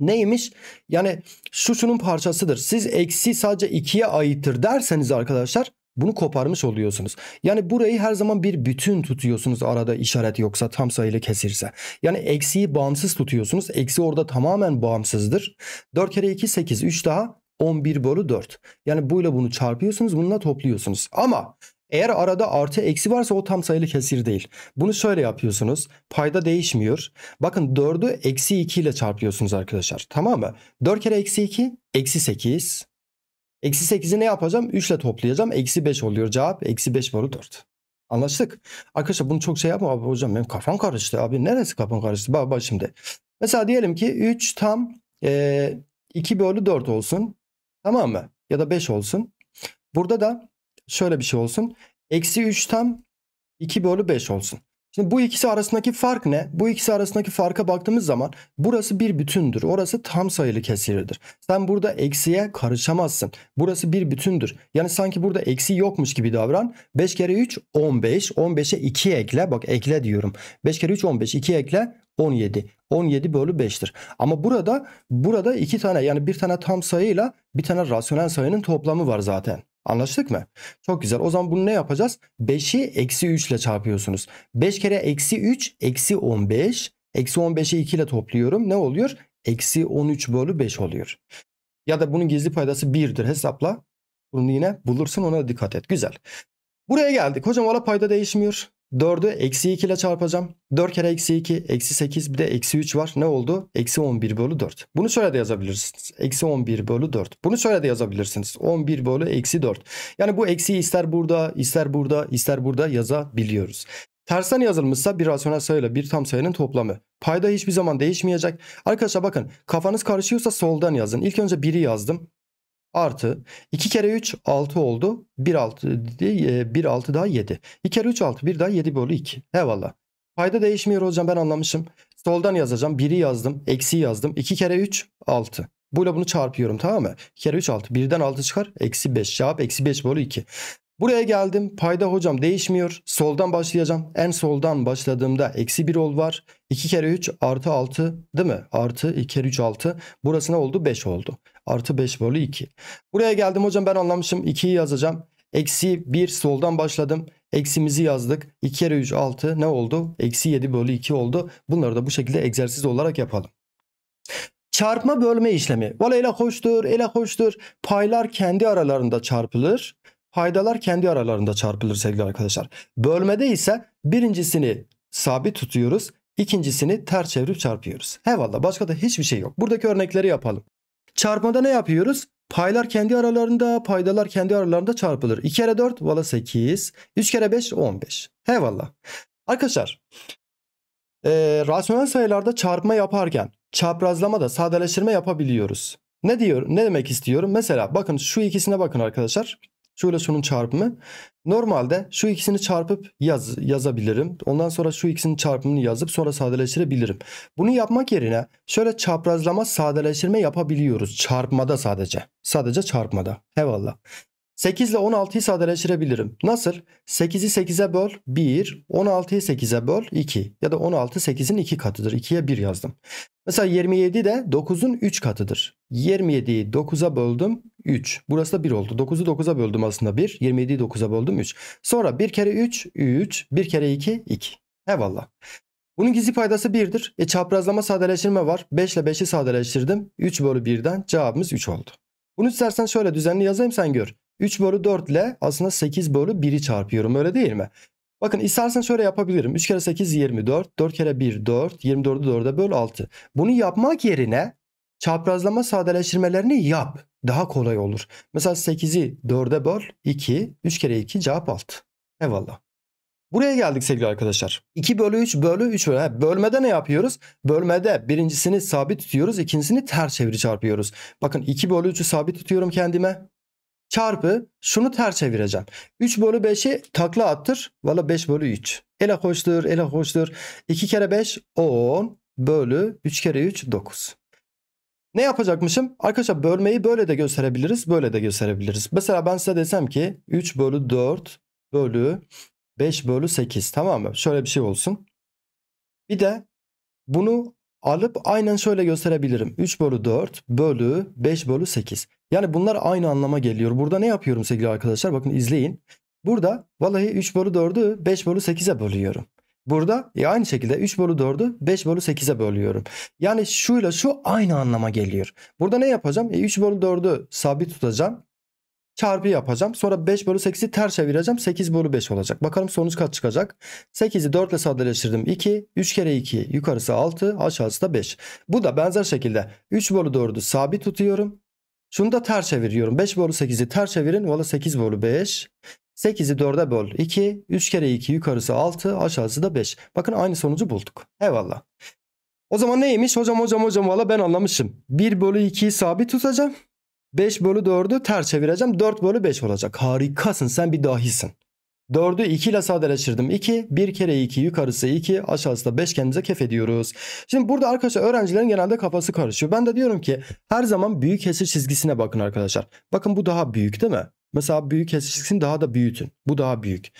Neymiş? Yani şu şunun parçasıdır. Siz eksi sadece 2'ye aittir derseniz arkadaşlar bunu koparmış oluyorsunuz. Yani burayı her zaman bir bütün tutuyorsunuz arada işaret yoksa tam sayılı kesirse. Yani eksiyi bağımsız tutuyorsunuz. Eksi orada tamamen bağımsızdır. 4 kere 2 8 3 daha 11 bölü 4. Yani buyla bunu çarpıyorsunuz bununla topluyorsunuz. Ama eğer arada artı eksi varsa o tam sayılı kesir değil. Bunu şöyle yapıyorsunuz. Payda değişmiyor. Bakın 4'ü eksi 2 ile çarpıyorsunuz arkadaşlar. Tamam mı? 4 kere eksi 2 eksi 8. Eksi 8'i ne yapacağım? 3 ile toplayacağım. Eksi 5 oluyor cevap. Eksi 5 bölü 4. Anlaştık. Arkadaşlar bunu çok şey yapma. Abi hocam benim kafam karıştı. Abi neresi kafam karıştı? Bak, bak şimdi. Mesela diyelim ki 3 tam e, 2 bölü 4 olsun. Tamam mı? Ya da 5 olsun. Burada da şöyle bir şey olsun. Eksi 3 tam 2 bölü 5 olsun. Şimdi bu ikisi arasındaki fark ne? Bu ikisi arasındaki farka baktığımız zaman burası bir bütündür. Orası tam sayılı kesirdir. Sen burada eksiye karışamazsın. Burası bir bütündür. Yani sanki burada eksi yokmuş gibi davran. 5 kere 3 15. 15'e 2 ekle. Bak ekle diyorum. 5 kere 3 15. 2 ekle. 17. 17 bölü 5'tir. Ama burada burada iki tane yani bir tane tam sayıyla bir tane rasyonel sayının toplamı var zaten. Anlaştık mı? Çok güzel. O zaman bunu ne yapacağız? 5'i eksi 3 ile çarpıyorsunuz. 5 kere eksi 3 eksi 15. Eksi 15'i 2 ile topluyorum. Ne oluyor? Eksi 13 bölü 5 oluyor. Ya da bunun gizli paydası 1'dir hesapla. Bunu yine bulursun ona dikkat et. Güzel. Buraya geldik. Hocam valla payda değişmiyor. 4'ü eksi 2 ile çarpacağım. 4 kere eksi 2, eksi 8 bir de eksi 3 var. Ne oldu? Eksi 11 bölü 4. Bunu şöyle de yazabilirsiniz. Eksi 11 bölü 4. Bunu şöyle de yazabilirsiniz. 11 bölü eksi 4. Yani bu eksi ister burada, ister burada, ister burada yazabiliyoruz. Tersten yazılmışsa bir rasyonel sayıyla bir tam sayının toplamı. Payda hiçbir zaman değişmeyecek. Arkadaşlar bakın kafanız karışıyorsa soldan yazın. İlk önce 1'i yazdım. Artı 2 kere 3 6 oldu. 1 6, 1 6 daha 7. 2 kere 3 6 1 daha 7 bölü 2. Eyvallah. Payda değişmiyor hocam ben anlamışım. Soldan yazacağım. 1'i yazdım. eksi yazdım. 2 kere 3 6. Buyla bunu çarpıyorum tamam mı? 2 kere 3 6. 1'den 6 çıkar. Eksi 5. Cevap eksi 5 bölü 2. Buraya geldim. Payda hocam değişmiyor. Soldan başlayacağım. En soldan başladığımda eksi 1 ol var. 2 kere 3 artı 6 değil mi? Artı 2 kere 3 6. Burası ne oldu? 5 oldu. Artı 5 bölü 2. Buraya geldim hocam ben anlamışım. 2'yi yazacağım. Eksi 1 soldan başladım. Eksimizi yazdık. 2 kere 3 6 ne oldu? Eksi 7 bölü 2 oldu. Bunları da bu şekilde egzersiz olarak yapalım. Çarpma bölme işlemi. Valla ele hoştur, ele hoştur. Paylar kendi aralarında çarpılır. Paydalar kendi aralarında çarpılır sevgili arkadaşlar. Bölmede ise birincisini sabit tutuyoruz. İkincisini ters çevirip çarpıyoruz. He başka da hiçbir şey yok. Buradaki örnekleri yapalım. Çarpmada ne yapıyoruz? Paylar kendi aralarında, paydalar kendi aralarında çarpılır. 2 kere 4 valla 8. 3 kere 5 15. Eyvallah. Arkadaşlar e, rasyonel sayılarda çarpma yaparken çaprazlama da sadeleştirme yapabiliyoruz. Ne diyor? Ne demek istiyorum? Mesela bakın şu ikisine bakın arkadaşlar. Şu ile şunun çarpımı. Normalde şu ikisini çarpıp yaz, yazabilirim. Ondan sonra şu ikisinin çarpımını yazıp sonra sadeleştirebilirim. Bunu yapmak yerine şöyle çaprazlama sadeleştirme yapabiliyoruz. Çarpmada sadece. Sadece çarpmada. Eyvallah. 8 ile 16'yı sadeleştirebilirim. Nasıl? 8'i 8'e böl 1, 16'yı 8'e böl 2 ya da 16 8'in 2 katıdır. 2'ye 1 yazdım. Mesela 27 de 9'un 3 katıdır. 27'yi 9'a böldüm 3. Burası da 1 oldu. 9'u 9'a böldüm aslında 1. 27'yi 9'a böldüm 3. Sonra 1 kere 3 3, 1 kere 2 2. Eyvallah. Bunun gizli paydası 1'dir. E çaprazlama sadeleştirme var. 5 ile 5'i sadeleştirdim. 3 bölü 1'den cevabımız 3 oldu. Bunu istersen şöyle düzenli yazayım sen gör. 3 bölü 4 ile aslında 8 bölü 1'i çarpıyorum öyle değil mi? Bakın istersen şöyle yapabilirim. 3 kere 8 24. 4 kere 1 4. 24'ü 4'e böl 6. Bunu yapmak yerine çaprazlama sadeleştirmelerini yap. Daha kolay olur. Mesela 8'i 4'e böl 2. 3 kere 2 cevap 6. Eyvallah. Buraya geldik sevgili arkadaşlar. 2 bölü 3 bölü 3 bölü. bölmede ne yapıyoruz? Bölmede birincisini sabit tutuyoruz. ikincisini ters çeviri çarpıyoruz. Bakın 2 bölü 3'ü sabit tutuyorum kendime çarpı şunu ters çevireceğim. 3 bölü 5'i takla attır. Valla 5 bölü 3. Ele hoştur ele hoştur. 2 kere 5 10 bölü 3 kere 3 9. Ne yapacakmışım? Arkadaşlar bölmeyi böyle de gösterebiliriz. Böyle de gösterebiliriz. Mesela ben size desem ki 3 bölü 4 bölü 5 bölü 8 tamam mı? Şöyle bir şey olsun. Bir de bunu alıp aynen şöyle gösterebilirim. 3 bölü 4 bölü 5 bölü 8. Yani bunlar aynı anlama geliyor. Burada ne yapıyorum sevgili arkadaşlar? Bakın izleyin. Burada vallahi 3 bölü 4'ü 5 bölü 8'e bölüyorum. Burada e aynı şekilde 3 bölü 4'ü 5 bölü 8'e bölüyorum. Yani şuyla şu aynı anlama geliyor. Burada ne yapacağım? E 3 bölü 4'ü sabit tutacağım çarpı yapacağım. Sonra 5 bölü 8'i ters çevireceğim. 8 bölü 5 olacak. Bakalım sonuç kaç çıkacak. 8'i 4 ile sadeleştirdim. 2. 3 kere 2. Yukarısı 6. Aşağısı da 5. Bu da benzer şekilde 3 bölü 4'ü sabit tutuyorum. Şunu da ters çeviriyorum. 5 bölü 8'i ters çevirin. Valla 8 bölü 5. 8'i 4'e böl 2. 3 kere 2 yukarısı 6 aşağısı da 5. Bakın aynı sonucu bulduk. Eyvallah. O zaman neymiş? Hocam hocam hocam valla ben anlamışım. 1 bölü 2'yi sabit tutacağım. 5 bölü 4'ü ters çevireceğim. 4 bölü 5 olacak. Harikasın sen bir dahisin. 4'ü 2 ile sadeleştirdim. 2. 1 kere 2 yukarısı 2 aşağısı da 5 kendimize kef ediyoruz. Şimdi burada arkadaşlar öğrencilerin genelde kafası karışıyor. Ben de diyorum ki her zaman büyük kesir çizgisine bakın arkadaşlar. Bakın bu daha büyük değil mi? Mesela büyük kesir çizgisini daha da büyütün. Bu daha büyük.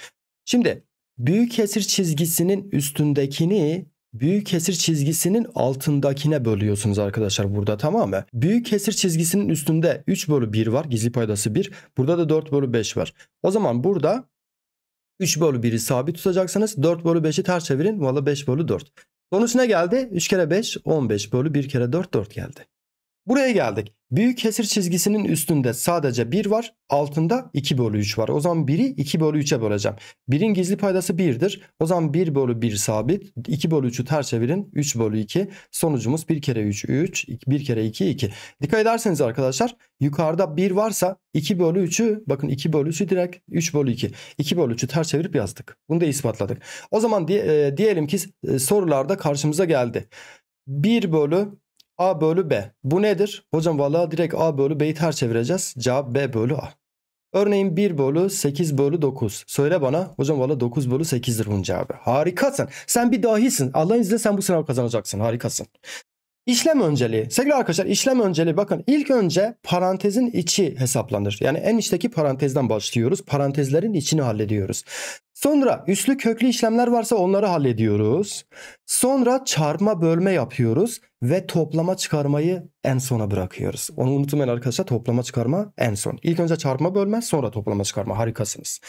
Şimdi büyük kesir çizgisinin üstündekini büyük kesir çizgisinin altındakine bölüyorsunuz arkadaşlar burada tamam mı? Büyük kesir çizgisinin üstünde 3 bölü 1 var. Gizli paydası 1. Burada da 4 bölü 5 var. O zaman burada 3 bölü 1'i sabit tutacaksınız. 4 bölü 5'i ters çevirin. Valla 5 bölü 4. Sonuç ne geldi? 3 kere 5 15 bölü 1 kere 4 4 geldi. Buraya geldik. Büyük kesir çizgisinin üstünde sadece 1 var. Altında 2 bölü 3 var. O zaman 1'i 2 bölü 3'e böleceğim. 1'in gizli paydası 1'dir. O zaman 1 bölü 1 sabit. 2 bölü 3'ü ters çevirin. 3 bölü 2. Sonucumuz 1 kere 3 3. 1 kere 2 2. Dikkat ederseniz arkadaşlar yukarıda 1 varsa 2 bölü 3'ü bakın 2 bölü 3'ü direkt 3 bölü 2. 2 bölü 3'ü ters çevirip yazdık. Bunu da ispatladık. O zaman diye, e, diyelim ki e, sorularda karşımıza geldi. 1 bölü A bölü B. Bu nedir? Hocam valla direkt A bölü B'yi ters çevireceğiz. Cevap B bölü A. Örneğin 1 bölü 8 bölü 9. Söyle bana hocam valla 9 bölü 8'dir bunun cevabı. Harikasın. Sen bir dahisin. Allah'ın izniyle sen bu sınavı kazanacaksın. Harikasın. İşlem önceliği. Sevgili arkadaşlar işlem önceliği bakın ilk önce parantezin içi hesaplanır. Yani en içteki parantezden başlıyoruz. Parantezlerin içini hallediyoruz. Sonra üslü köklü işlemler varsa onları hallediyoruz. Sonra çarpma bölme yapıyoruz ve toplama çıkarmayı en sona bırakıyoruz. Onu unutmayın arkadaşlar toplama çıkarma en son. İlk önce çarpma bölme sonra toplama çıkarma harikasınız.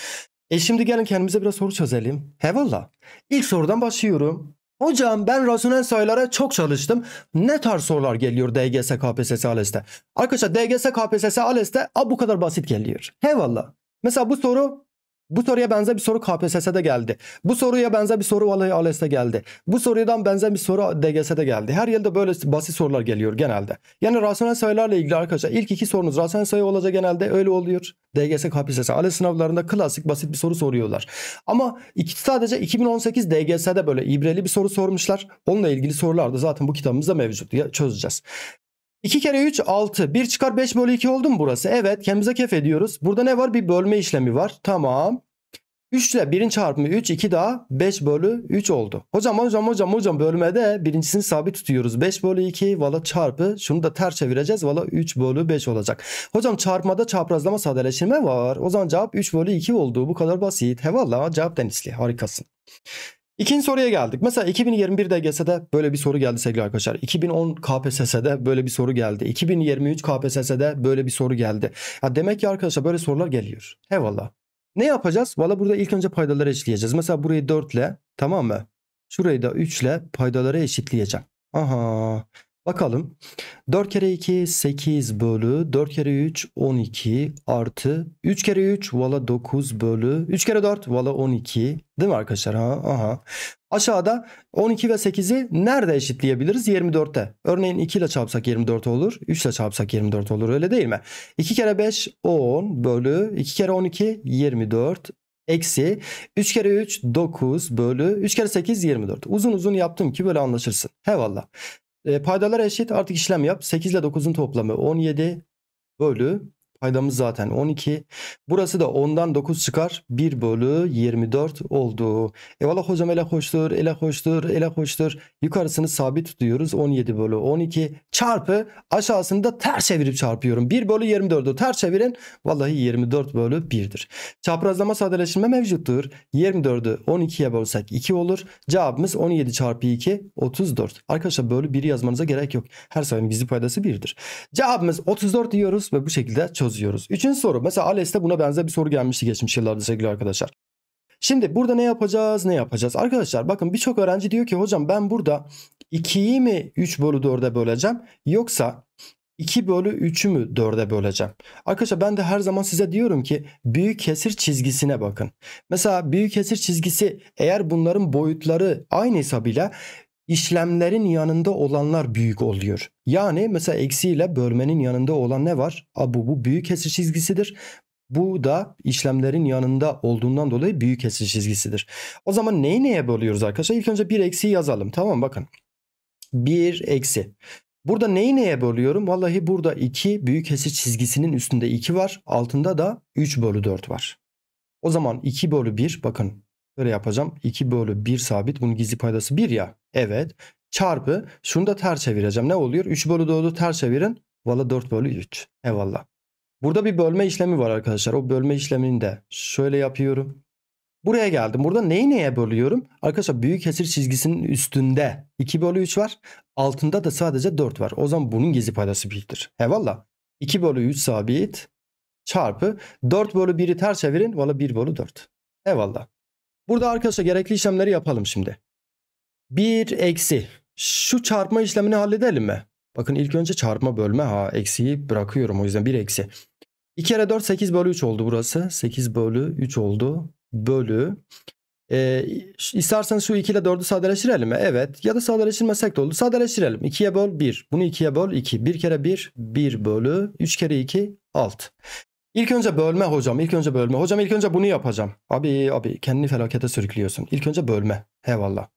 E şimdi gelin kendimize biraz soru çözelim. Hevalla. İlk sorudan başlıyorum. Hocam ben rasyonel sayılara çok çalıştım. Ne tarz sorular geliyor DGS KPSS ALES'te? Arkadaşlar DGS KPSS ALES'te a e bu kadar basit geliyor. Eyvallah. Mesela bu soru bu soruya benzer bir soru KPSS'de geldi. Bu soruya benzer bir soru vali ALES'te geldi. Bu sorudan benzer bir soru DGS'de geldi. Her yılda böyle basit sorular geliyor genelde. Yani rasyonel sayılarla ilgili arkadaşlar ilk iki sorunuz rasyonel sayı olacak genelde öyle oluyor. DGS, KPSS, ALES sınavlarında klasik basit bir soru soruyorlar. Ama iki, sadece 2018 DGS'de böyle ibreli bir soru sormuşlar. Onunla ilgili sorular da zaten bu kitabımızda mevcut. Ya, çözeceğiz. 2 kere 3 6. 1 çıkar 5 bölü 2 oldu mu burası? Evet kendimize kef ediyoruz. Burada ne var? Bir bölme işlemi var. Tamam. 3 ile 1'in çarpımı 3 2 daha 5 bölü 3 oldu. Hocam hocam hocam hocam bölmede birincisini sabit tutuyoruz. 5 bölü 2 valla çarpı şunu da ters çevireceğiz valla 3 bölü 5 olacak. Hocam çarpmada çaprazlama sadeleştirme var. O zaman cevap 3 bölü 2 oldu. Bu kadar basit. He valla cevap denizli harikasın. İkinci soruya geldik. Mesela 2021 DGS'de böyle bir soru geldi sevgili arkadaşlar. 2010 KPSS'de böyle bir soru geldi. 2023 KPSS'de böyle bir soru geldi. Ya demek ki arkadaşlar böyle sorular geliyor. Eyvallah. Ne yapacağız? Valla burada ilk önce paydaları eşitleyeceğiz. Mesela burayı 4 ile tamam mı? Şurayı da 3 ile paydaları eşitleyeceğim. Aha. Bakalım. 4 kere 2 8 bölü 4 kere 3 12 artı 3 kere 3 valla 9 bölü 3 kere 4 valla 12 değil mi arkadaşlar? Ha, aha. Aşağıda 12 ve 8'i nerede eşitleyebiliriz? 24'te. Örneğin 2 ile çarpsak 24 olur. 3 ile çarpsak 24 olur öyle değil mi? 2 kere 5 10 bölü 2 kere 12 24 eksi 3 kere 3 9 bölü 3 kere 8 24. Uzun uzun yaptım ki böyle anlaşırsın. He valla. E, paydalar eşit artık işlem yap. 8 ile 9'un toplamı 17 bölü Paydamız zaten 12. Burası da 10'dan 9 çıkar. 1 bölü 24 oldu. Eyvallah hocam ele hoştur, ele hoştur, ele hoştur. Yukarısını sabit tutuyoruz. 17 bölü 12 çarpı aşağısını da ters çevirip çarpıyorum. 1 bölü 24'ü ters çevirin. Vallahi 24 bölü 1'dir. Çaprazlama sadeleştirme mevcuttur. 24'ü 12'ye bölsek 2 olur. Cevabımız 17 çarpı 2 34. Arkadaşlar bölü 1 yazmanıza gerek yok. Her sayının bizi paydası 1'dir. Cevabımız 34 diyoruz ve bu şekilde çözüyoruz çözüyoruz. Üçüncü soru. Mesela ALES'te buna benzer bir soru gelmişti geçmiş yıllarda sevgili arkadaşlar. Şimdi burada ne yapacağız ne yapacağız? Arkadaşlar bakın birçok öğrenci diyor ki hocam ben burada 2'yi mi 3 bölü 4'e böleceğim yoksa 2 bölü 3'ü mü 4'e böleceğim? Arkadaşlar ben de her zaman size diyorum ki büyük kesir çizgisine bakın. Mesela büyük kesir çizgisi eğer bunların boyutları aynıysa bile işlemlerin yanında olanlar büyük oluyor. Yani mesela eksiyle bölmenin yanında olan ne var? A, bu, bu büyük kesir çizgisidir. Bu da işlemlerin yanında olduğundan dolayı büyük kesir çizgisidir. O zaman neyi neye bölüyoruz arkadaşlar? İlk önce bir eksiği yazalım. Tamam bakın. Bir eksi. Burada neyi neye bölüyorum? Vallahi burada 2 büyük kesir çizgisinin üstünde 2 var. Altında da 3 bölü 4 var. O zaman 2 bölü 1 bakın Böyle yapacağım. 2 bölü 1 sabit. Bunun gizli paydası 1 ya. Evet. Çarpı. Şunu da ters çevireceğim. Ne oluyor? 3 bölü 4'ü ters çevirin. Valla 4 bölü 3. Eyvallah. Burada bir bölme işlemi var arkadaşlar. O bölme işlemini de şöyle yapıyorum. Buraya geldim. Burada neyi neye bölüyorum? Arkadaşlar büyük kesir çizgisinin üstünde 2 bölü 3 var. Altında da sadece 4 var. O zaman bunun gizli paydası 1'dir. He valla. 2 bölü 3 sabit çarpı 4 bölü 1'i ters çevirin. Valla 1 bölü 4. Eyvallah. Burada arkadaşlar gerekli işlemleri yapalım şimdi. 1 eksi. Şu çarpma işlemini halledelim mi? Bakın ilk önce çarpma bölme ha eksiyi bırakıyorum o yüzden 1 eksi. 2 kere 4 8 bölü 3 oldu burası. 8 bölü 3 oldu. Bölü. Ee, isterseniz şu 2 ile 4'ü sadeleştirelim mi? Evet. Ya da sadeleştirmesek de oldu. Sadeleştirelim. 2'ye böl 1. Bunu 2'ye böl 2. 1 kere 1 1 bölü. 3 kere 2 6. İlk önce bölme hocam, ilk önce bölme. Hocam ilk önce bunu yapacağım. Abi abi kendini felakete sürüklüyorsun. İlk önce bölme. Eyvallah.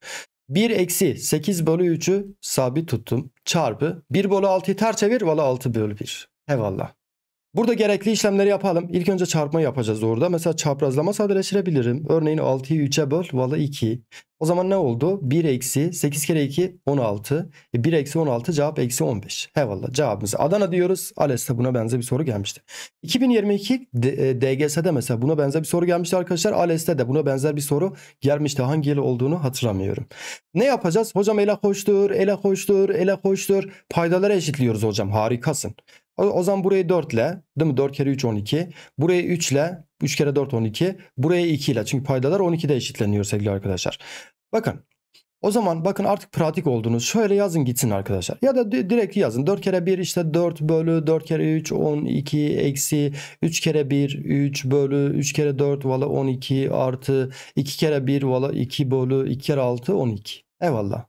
1 eksi 8 bölü 3'ü sabit tuttum. Çarpı 1 bölü 6'yı ters çevir. Valla 6 bölü 1. Eyvallah. Burada gerekli işlemleri yapalım. İlk önce çarpma yapacağız orada. Mesela çaprazlama sadeleştirebilirim. Örneğin 6'yı 3'e böl. Valla 2. O zaman ne oldu? 1 eksi 8 kere 2 16. E 1 eksi 16 cevap eksi 15. Eyvallah cevabımız Adana diyoruz. ALES'te buna benzer bir soru gelmişti. 2022 DGS'de e, mesela buna benzer bir soru gelmişti arkadaşlar. ALES'te de buna benzer bir soru gelmişti. Hangi yıl olduğunu hatırlamıyorum. Ne yapacağız? Hocam ele hoştur, ele hoştur, ele hoştur. Paydaları eşitliyoruz hocam. Harikasın. O, o zaman burayı 4 ile değil mi? 4 kere 3 12. Burayı 3 ile 3 kere 4 12. Buraya 2 ile. Çünkü paydalar 12'de eşitleniyor sevgili arkadaşlar. Bakın o zaman bakın artık pratik oldunuz. Şöyle yazın gitsin arkadaşlar. Ya da direkt yazın. 4 kere 1 işte 4 bölü 4 kere 3 12 eksi 3 kere 1 3 bölü 3 kere 4 valla 12 artı 2 kere 1 valla 2 bölü 2 kere 6 12. Eyvallah.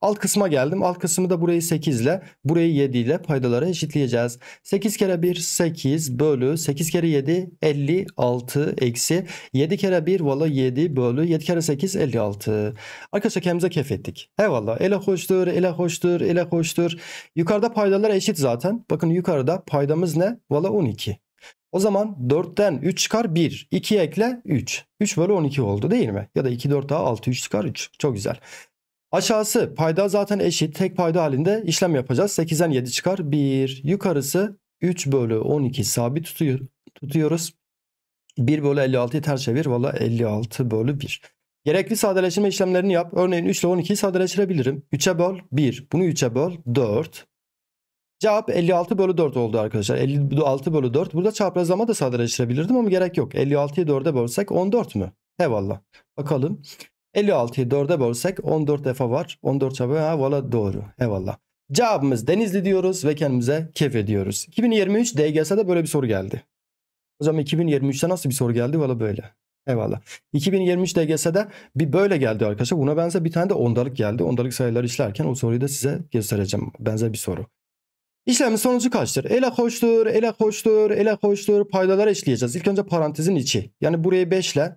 Alt kısma geldim. Alt kısmı da burayı 8 ile burayı 7 ile paydaları eşitleyeceğiz. 8 kere 1 8 bölü 8 kere 7 56 eksi 7 kere 1 valla 7 bölü 7 kere 8 56. Arkadaşlar kendimize kef ettik. Eyvallah ele hoştur ele hoştur ele hoştur. Yukarıda paydalar eşit zaten. Bakın yukarıda paydamız ne? Valla 12. O zaman 4'ten 3 çıkar 1. 2 ekle 3. 3 bölü 12 oldu değil mi? Ya da 2 4 daha 6 3 çıkar 3. Çok güzel. Aşağısı payda zaten eşit tek payda halinde işlem yapacağız. 8'den 7 çıkar 1. Yukarısı 3 bölü 12 sabit tutuyor, tutuyoruz. 1 bölü 56'yı ters çevir. Valla 56 bölü 1. Gerekli sadeleştirme işlemlerini yap. Örneğin 3 ile 12'yi sadeleştirebilirim. 3'e böl 1. Bunu 3'e böl 4. Cevap 56 bölü 4 oldu arkadaşlar. 56 bölü 4. Burada çaprazlama da sadeleştirebilirdim ama gerek yok. 56'yı 4'e bölsek 14 mü? Eyvallah. Bakalım. 56'yı 4'e bölsek 14 defa var. 14 çarpı ha valla doğru. Eyvallah. Cevabımız Denizli diyoruz ve kendimize kef ediyoruz. 2023 DGS'de böyle bir soru geldi. Hocam 2023'te nasıl bir soru geldi? Valla böyle. Eyvallah. 2023 DGS'de bir böyle geldi arkadaşlar. Buna benzer bir tane de ondalık geldi. Ondalık sayılar işlerken o soruyu da size göstereceğim. Benzer bir soru. İşlemin sonucu kaçtır? Ele hoştur, ele hoştur, ele hoştur. Paydaları eşleyeceğiz. İlk önce parantezin içi. Yani burayı 5 ile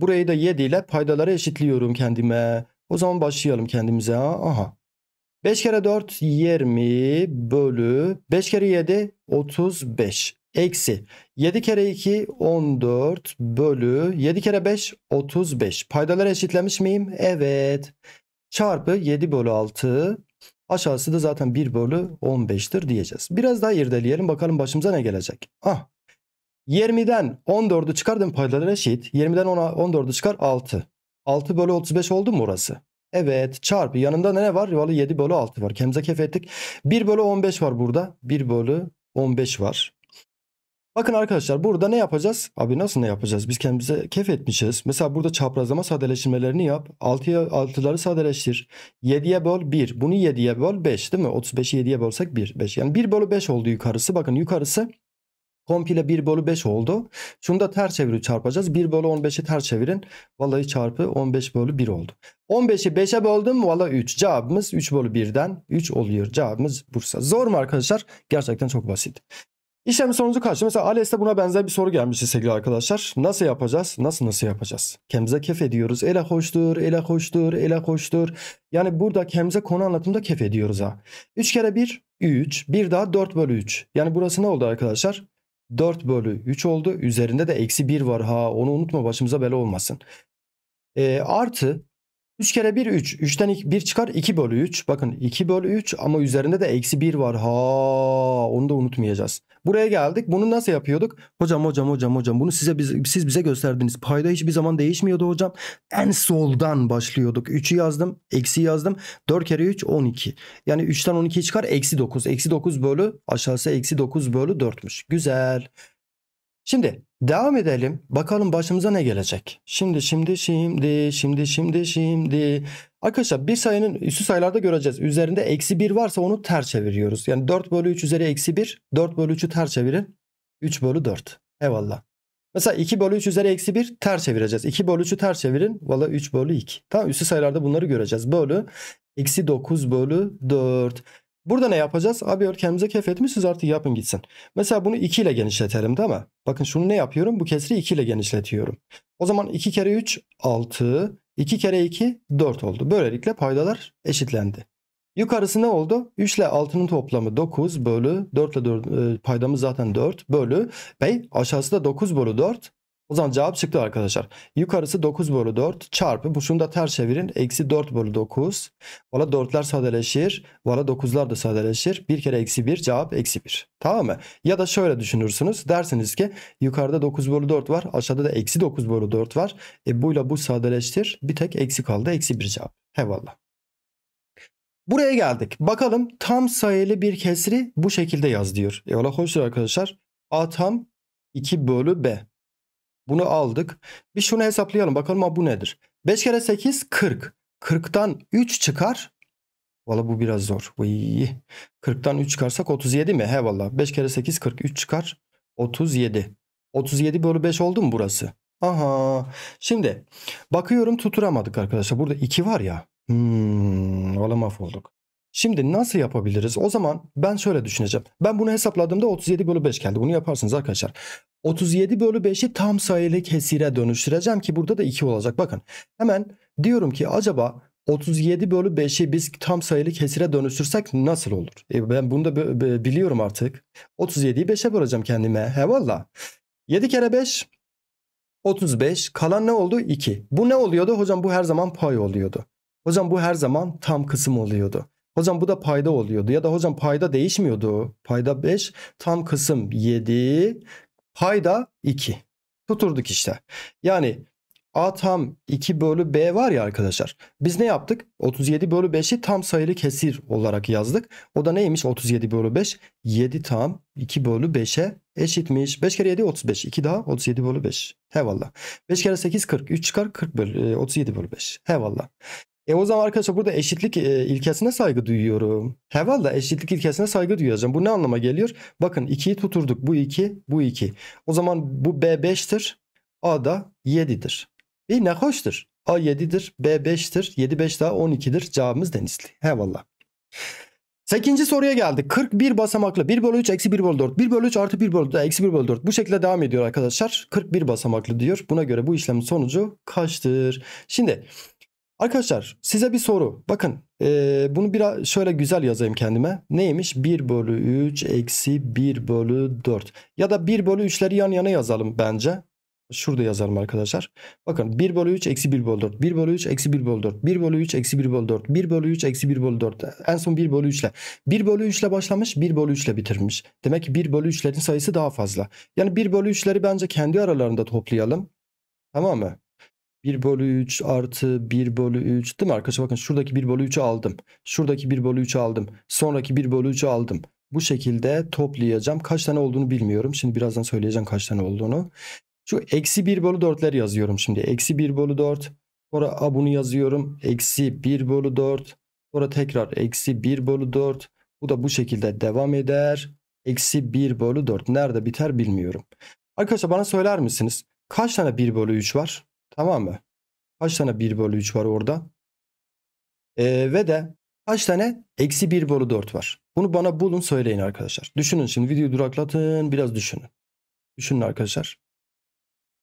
Burayı da 7 ile paydaları eşitliyorum kendime. O zaman başlayalım kendimize. Aha. 5 kere 4 20 bölü 5 kere 7 35 eksi 7 kere 2 14 bölü 7 kere 5 35 paydaları eşitlemiş miyim? Evet çarpı 7 bölü 6 aşağısı da zaten 1 bölü 15'tir diyeceğiz. Biraz daha irdeleyelim bakalım başımıza ne gelecek. Ah 20'den 14'ü çıkardım paydaları eşit. 20'den 10'a 14'ü çıkar 6. 6 bölü 35 oldu mu orası? Evet çarpı yanında ne var? Vallahi 7 bölü 6 var. Kendimize kef ettik. 1 bölü 15 var burada. 1 bölü 15 var. Bakın arkadaşlar burada ne yapacağız? Abi nasıl ne yapacağız? Biz kendimize kef etmişiz. Mesela burada çaprazlama sadeleştirmelerini yap. 6'ya 6'ları sadeleştir. 7'ye böl 1. Bunu 7'ye böl 5 değil mi? 35'i 7'ye bölsek 1. 5. Yani 1 bölü 5 oldu yukarısı. Bakın yukarısı komple 1 bölü 5 oldu. Şunu da ters çevirip çarpacağız. 1 bölü 15'i ters çevirin. Vallahi çarpı 15 bölü 1 oldu. 15'i 5'e böldüm. Valla 3. Cevabımız 3 bölü 1'den 3 oluyor. Cevabımız Bursa. Zor mu arkadaşlar? Gerçekten çok basit. İşlem sonucu kaçtı? Mesela ALES'te buna benzer bir soru gelmişti sevgili arkadaşlar. Nasıl yapacağız? Nasıl nasıl yapacağız? Kemze kef ediyoruz. Ele hoştur, ele hoştur, ele hoştur. Yani burada kemze konu anlatımda kef ediyoruz ha. 3 kere 1, 3. Bir daha 4 bölü 3. Yani burası ne oldu arkadaşlar? 4 bölü 3 oldu. Üzerinde de eksi 1 var ha onu unutma başımıza bela olmasın. E, artı 3 kere 1 3. 3'ten 1 çıkar 2 bölü 3. Bakın 2 bölü 3 ama üzerinde de eksi 1 var. Ha onu da unutmayacağız. Buraya geldik. Bunu nasıl yapıyorduk? Hocam hocam hocam hocam bunu size biz, siz bize gösterdiniz. Payda hiçbir zaman değişmiyordu hocam. En soldan başlıyorduk. 3'ü yazdım. Eksi yazdım. 4 kere 3 12. Yani 3'ten 12 çıkar eksi 9. Eksi 9 bölü aşağısı eksi 9 bölü 4'müş. Güzel. Şimdi devam edelim. Bakalım başımıza ne gelecek. Şimdi şimdi şimdi şimdi şimdi şimdi. Arkadaşlar bir sayının üstü sayılarda göreceğiz. Üzerinde eksi 1 varsa onu ters çeviriyoruz. Yani 4 bölü 3 üzeri eksi 1. 4 bölü 3'ü ters çevirin. 3 bölü 4. Eyvallah. Mesela 2 bölü 3 üzeri eksi 1 ters çevireceğiz. 2 bölü 3'ü ters çevirin. Valla 3 bölü 2. Tamam üstü sayılarda bunları göreceğiz. Bölü eksi 9 bölü 4. Burada ne yapacağız? Abi diyor kendimize kefetmişiz artık yapın gitsin. Mesela bunu 2 ile genişletelim değil mi? Bakın şunu ne yapıyorum? Bu kesri 2 ile genişletiyorum. O zaman 2 kere 3 6, 2 kere 2 4 oldu. Böylelikle paydalar eşitlendi. Yukarısı ne oldu? 3 ile 6'nın toplamı 9 bölü 4 ile 4 e, paydamız zaten 4 bölü. Bey aşağısı da 9 bölü 4 o zaman cevap çıktı arkadaşlar. Yukarısı 9 bölü 4 çarpı. Bu şunu da ters çevirin. Eksi 4 bölü 9. Valla 4'ler sadeleşir. Valla 9'lar da sadeleşir. Bir kere eksi 1 cevap eksi 1. Tamam mı? Ya da şöyle düşünürsünüz. Dersiniz ki yukarıda 9 bölü 4 var. Aşağıda da eksi 9 bölü 4 var. E buyla bu sadeleştir. Bir tek eksi kaldı. Eksi 1 cevap. Hevallah. Buraya geldik. Bakalım tam sayılı bir kesri bu şekilde yaz diyor. E valla hoştur arkadaşlar. A tam 2 bölü B. Bunu aldık. Bir şunu hesaplayalım bakalım bu nedir? 5 kere 8 40. 40'tan 3 çıkar. Valla bu biraz zor. 40'tan 3 çıkarsak 37 mi? He valla. 5 kere 8 43 çıkar. 37. 37 bölü 5 oldu mu burası? Aha. Şimdi bakıyorum tuturamadık arkadaşlar. Burada 2 var ya. Hmm, valla mahvolduk. Şimdi nasıl yapabiliriz? O zaman ben şöyle düşüneceğim. Ben bunu hesapladığımda 37 bölü 5 geldi. Bunu yaparsınız arkadaşlar. 37 bölü 5'i tam sayılı kesire dönüştüreceğim ki burada da 2 olacak. Bakın hemen diyorum ki acaba 37 bölü 5'i biz tam sayılı kesire dönüştürsek nasıl olur? E ben bunu da biliyorum artık. 37'yi 5'e böleceğim kendime. He valla. 7 kere 5 35 kalan ne oldu? 2. Bu ne oluyordu? Hocam bu her zaman pay oluyordu. Hocam bu her zaman tam kısım oluyordu. Hocam bu da payda oluyordu ya da hocam payda değişmiyordu. Payda 5 tam kısım 7 payda 2 tuturduk işte. Yani A tam 2 bölü B var ya arkadaşlar. Biz ne yaptık? 37 bölü 5'i tam sayılı kesir olarak yazdık. O da neymiş 37 bölü 5? 7 tam 2 bölü 5'e eşitmiş. 5 kere 7 35. 2 daha 37 bölü 5. Hevallah. 5 kere 8 40. 3 çıkar 40 e, bölü, 37 bölü 5. Hevallah. E o zaman arkadaşlar burada eşitlik e, ilkesine saygı duyuyorum. Heval da eşitlik ilkesine saygı duyacağım. Bu ne anlama geliyor? Bakın 2'yi tuturduk. Bu 2, bu 2. O zaman bu B5'tir. A da 7'dir. İyi ne hoştur. A 7'dir, B 5'tir, 7 5 daha 12'dir. Cevabımız Denizli. Hevallah. 8. soruya geldik. 41 basamaklı 1 bölü 3 eksi 1 bölü 4. 1 bölü 3 artı 1 bölü 4 eksi 1 bölü 4. Bu şekilde devam ediyor arkadaşlar. 41 basamaklı diyor. Buna göre bu işlemin sonucu kaçtır? Şimdi Arkadaşlar size bir soru. Bakın ee, bunu biraz şöyle güzel yazayım kendime. Neymiş? 1 bölü 3 eksi 1 bölü 4. Ya da 1 bölü 3'leri yan yana yazalım bence. Şurada yazalım arkadaşlar. Bakın 1 bölü 3 eksi 1 bölü 4. 1 bölü 3 eksi 1 bölü 4. 1 bölü 3 eksi 1 bölü 4. 1 bölü 3 eksi 1 bölü 4. En son 1 bölü 3 ile. 1 bölü 3 ile başlamış 1 bölü 3 ile bitirmiş. Demek ki 1 bölü 3'lerin sayısı daha fazla. Yani 1 bölü 3'leri bence kendi aralarında toplayalım. Tamam mı? 1 bölü 3 artı 1 bölü 3 değil mi arkadaşlar? Bakın şuradaki 1 bölü 3'ü aldım. Şuradaki 1 bölü 3'ü aldım. Sonraki 1 bölü 3'ü aldım. Bu şekilde toplayacağım. Kaç tane olduğunu bilmiyorum. Şimdi birazdan söyleyeceğim kaç tane olduğunu. Şu eksi 1 bölü 4'ler yazıyorum şimdi. Eksi 1 bölü 4. Sonra a bunu yazıyorum. Eksi 1 bölü 4. Sonra tekrar eksi 1 bölü 4. Bu da bu şekilde devam eder. Eksi 1 bölü 4. Nerede biter bilmiyorum. Arkadaşlar bana söyler misiniz? Kaç tane 1 bölü 3 var? Tamam mı? Kaç tane 1 bölü 3 var orada? Ee, ve de kaç tane eksi 1 bölü 4 var? Bunu bana bulun söyleyin arkadaşlar. Düşünün şimdi videoyu duraklatın biraz düşünün. Düşünün arkadaşlar.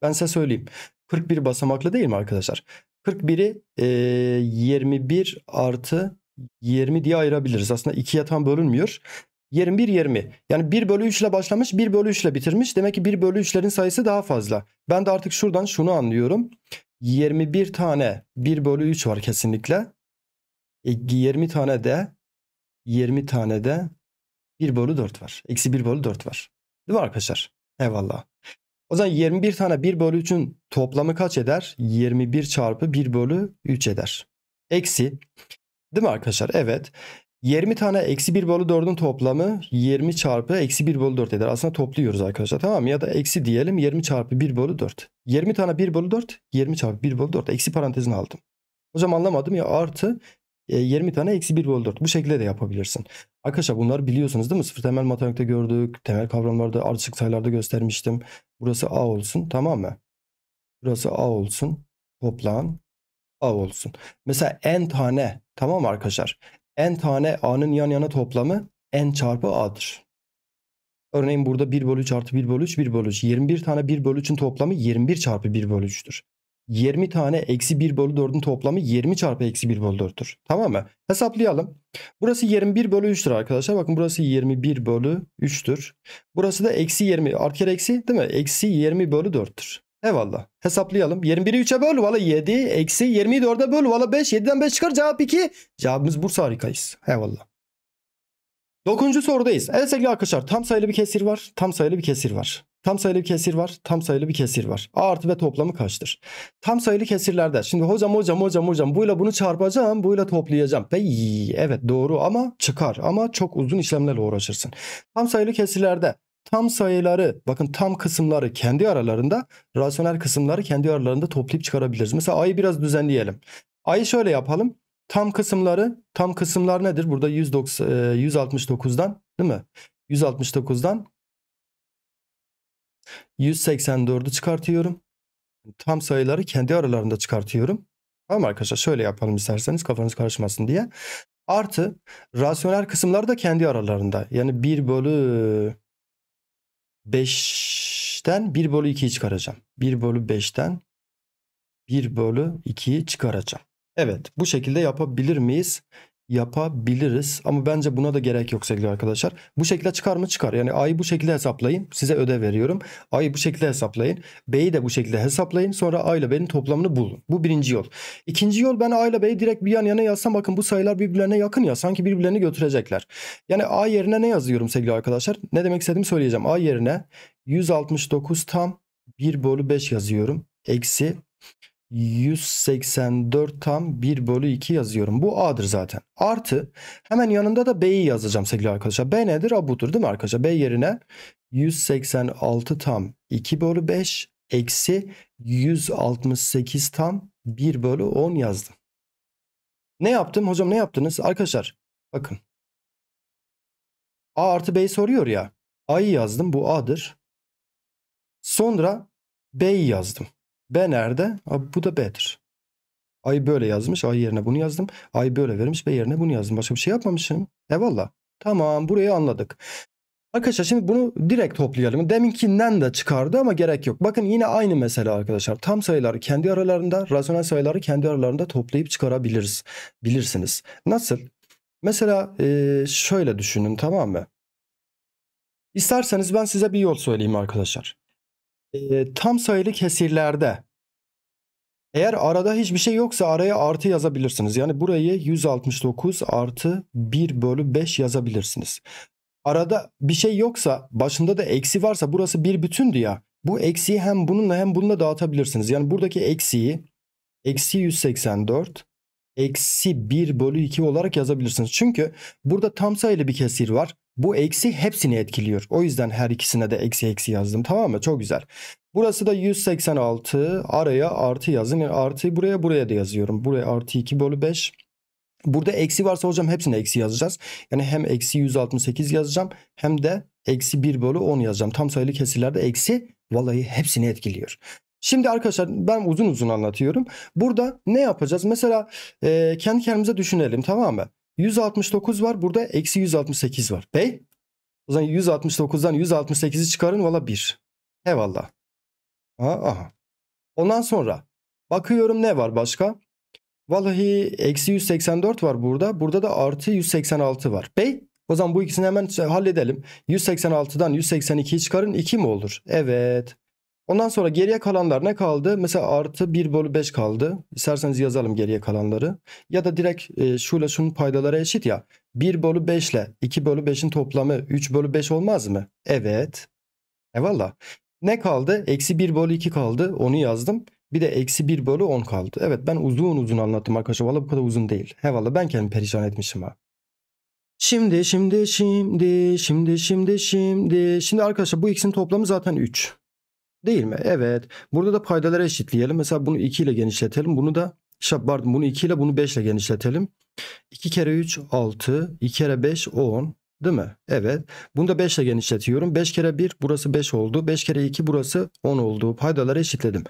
Ben size söyleyeyim. 41 basamaklı değil mi arkadaşlar? 41'i e, 21 artı 20 diye ayırabiliriz. Aslında ikiye tam bölünmüyor. 21 20. Yani 1 bölü 3 ile başlamış 1 bölü 3 ile bitirmiş. Demek ki 1 bölü 3'lerin sayısı daha fazla. Ben de artık şuradan şunu anlıyorum. 21 tane 1 bölü 3 var kesinlikle. E, 20 tane de 20 tane de 1 bölü 4 var. Eksi 1 bölü 4 var. Değil mi arkadaşlar? Eyvallah. O zaman 21 tane 1 bölü 3'ün toplamı kaç eder? 21 çarpı 1 bölü 3 eder. Eksi. Değil mi arkadaşlar? Evet. 20 tane eksi 1 bölü 4'ün toplamı 20 çarpı eksi 1 bölü 4 eder. Aslında topluyoruz arkadaşlar tamam mı? Ya da eksi diyelim 20 çarpı 1 bölü 4. 20 tane 1 bölü 4 20 çarpı 1 bölü 4 eksi parantezini aldım. Hocam anlamadım ya artı 20 e, tane eksi 1 bölü 4 bu şekilde de yapabilirsin. Arkadaşlar bunları biliyorsunuz değil mi? Sıfır temel matematikte gördük. Temel kavramlarda artışık sayılarda göstermiştim. Burası A olsun tamam mı? Burası A olsun. Toplan A olsun. Mesela n tane tamam arkadaşlar n tane a'nın yan yana toplamı n çarpı a'dır. Örneğin burada 1 bölü 3 artı 1 bölü 3 1 bölü 3. 21 tane 1 bölü 3'ün toplamı 21 çarpı 1 bölü 3'tür. 20 tane eksi 1 bölü 4'ün toplamı 20 çarpı eksi 1 bölü 4'tür. Tamam mı? Hesaplayalım. Burası 21 bölü 3'tür arkadaşlar. Bakın burası 21 bölü 3'tür. Burası da eksi 20 artı kere eksi değil mi? Eksi 20 bölü 4'tür. Eyvallah. Hesaplayalım. 21'i 3'e böl. Valla 7. Eksi 20'yi 4'e böl. Valla 5. 7'den 5 çıkar. Cevap 2. Cevabımız Bursa harikayız. Eyvallah. 9. sorudayız. Evet sevgili arkadaşlar tam sayılı bir kesir var. Tam sayılı bir kesir var. Tam sayılı bir kesir var. Tam sayılı bir kesir var. A artı B toplamı kaçtır? Tam sayılı kesirlerde. Şimdi hocam hocam hocam hocam buyla bunu çarpacağım. Buyla toplayacağım. Ve evet doğru ama çıkar. Ama çok uzun işlemlerle uğraşırsın. Tam sayılı kesirlerde tam sayıları bakın tam kısımları kendi aralarında rasyonel kısımları kendi aralarında toplayıp çıkarabiliriz. Mesela a'yı biraz düzenleyelim. A'yı şöyle yapalım. Tam kısımları tam kısımlar nedir? Burada 190, 169'dan e, değil mi? 169'dan 184'ü çıkartıyorum. Tam sayıları kendi aralarında çıkartıyorum. Tamam arkadaşlar şöyle yapalım isterseniz kafanız karışmasın diye. Artı rasyonel kısımlar da kendi aralarında. Yani 1 bölü 5'ten 1 bölü 2'yi çıkaracağım. 1 bölü 5'ten 1 bölü 2'yi çıkaracağım. Evet bu şekilde yapabilir miyiz? yapabiliriz. Ama bence buna da gerek yok sevgili arkadaşlar. Bu şekilde çıkar mı? Çıkar. Yani A'yı bu şekilde hesaplayın. Size ödev veriyorum. A'yı bu şekilde hesaplayın. B'yi de bu şekilde hesaplayın. Sonra A ile B'nin toplamını bulun. Bu birinci yol. İkinci yol ben A ile B'yi direkt bir yan yana yazsam bakın bu sayılar birbirlerine yakın ya. Sanki birbirlerini götürecekler. Yani A yerine ne yazıyorum sevgili arkadaşlar? Ne demek istediğimi söyleyeceğim. A yerine 169 tam 1 bölü 5 yazıyorum. Eksi 184 tam 1 bölü 2 yazıyorum. Bu A'dır zaten. Artı hemen yanında da B'yi yazacağım sevgili arkadaşlar. B nedir? A budur değil mi arkadaşlar? B yerine 186 tam 2 bölü 5 eksi 168 tam 1 bölü 10 yazdım. Ne yaptım? Hocam ne yaptınız? Arkadaşlar bakın. A artı B'yi soruyor ya. A'yı yazdım. Bu A'dır. Sonra B'yi yazdım. B nerede? Abi bu da B'dir. A'yı böyle yazmış. A yerine bunu yazdım. A'yı böyle vermiş ve yerine bunu yazdım. Başka bir şey yapmamışım. Eyvallah. Tamam burayı anladık. Arkadaşlar şimdi bunu direkt toplayalım. Deminkinden de çıkardı ama gerek yok. Bakın yine aynı mesele arkadaşlar. Tam sayıları kendi aralarında, rasyonel sayıları kendi aralarında toplayıp çıkarabiliriz. Bilirsiniz. Nasıl? Mesela ee, şöyle düşünün tamam mı? İsterseniz ben size bir yol söyleyeyim arkadaşlar e, tam sayılı kesirlerde eğer arada hiçbir şey yoksa araya artı yazabilirsiniz. Yani burayı 169 artı 1 bölü 5 yazabilirsiniz. Arada bir şey yoksa başında da eksi varsa burası bir bütündü ya. Bu eksiyi hem bununla hem bununla dağıtabilirsiniz. Yani buradaki eksiyi eksi 184 eksi 1 bölü 2 olarak yazabilirsiniz. Çünkü burada tam sayılı bir kesir var. Bu eksi hepsini etkiliyor. O yüzden her ikisine de eksi eksi yazdım. Tamam mı? Çok güzel. Burası da 186. Araya artı yazın. Yani e, artıyı buraya buraya da yazıyorum. Buraya artı 2 bölü 5. Burada eksi varsa hocam hepsine eksi yazacağız. Yani hem eksi 168 yazacağım hem de eksi 1 bölü 10 yazacağım. Tam sayılı kesirlerde eksi vallahi hepsini etkiliyor. Şimdi arkadaşlar ben uzun uzun anlatıyorum. Burada ne yapacağız? Mesela e, kendi kendimize düşünelim tamam mı? 169 var burada eksi 168 var. Bey o zaman 169'dan 168'i çıkarın valla 1. Eyvallah. Aha, aha. Ondan sonra bakıyorum ne var başka? Vallahi eksi 184 var burada. Burada da artı 186 var. Bey o zaman bu ikisini hemen halledelim. 186'dan 182'yi çıkarın 2 mi olur? Evet. Ondan sonra geriye kalanlar ne kaldı? Mesela artı 1 bölü 5 kaldı. İsterseniz yazalım geriye kalanları. Ya da direkt e, şuyla şunun paydaları eşit ya. 1 bölü 5 ile 2 bölü 5'in toplamı 3 bölü 5 olmaz mı? Evet. Eyvallah. Ne kaldı? Eksi 1 bölü 2 kaldı. Onu yazdım. Bir de eksi 1 bölü 10 kaldı. Evet ben uzun uzun anlattım arkadaşlar. Valla bu kadar uzun değil. He ben kendimi perişan etmişim ha. Şimdi, şimdi, şimdi, şimdi, şimdi, şimdi. Şimdi arkadaşlar bu ikisinin toplamı zaten 3. Değil mi? Evet. Burada da paydaları eşitleyelim. Mesela bunu 2 ile genişletelim. Bunu da pardon bunu 2 ile bunu 5 ile genişletelim. 2 kere 3 6, 2 kere 5 10 değil mi? Evet. Bunu da 5 ile genişletiyorum. 5 kere 1 burası 5 oldu. 5 kere 2 burası 10 oldu. Paydaları eşitledim.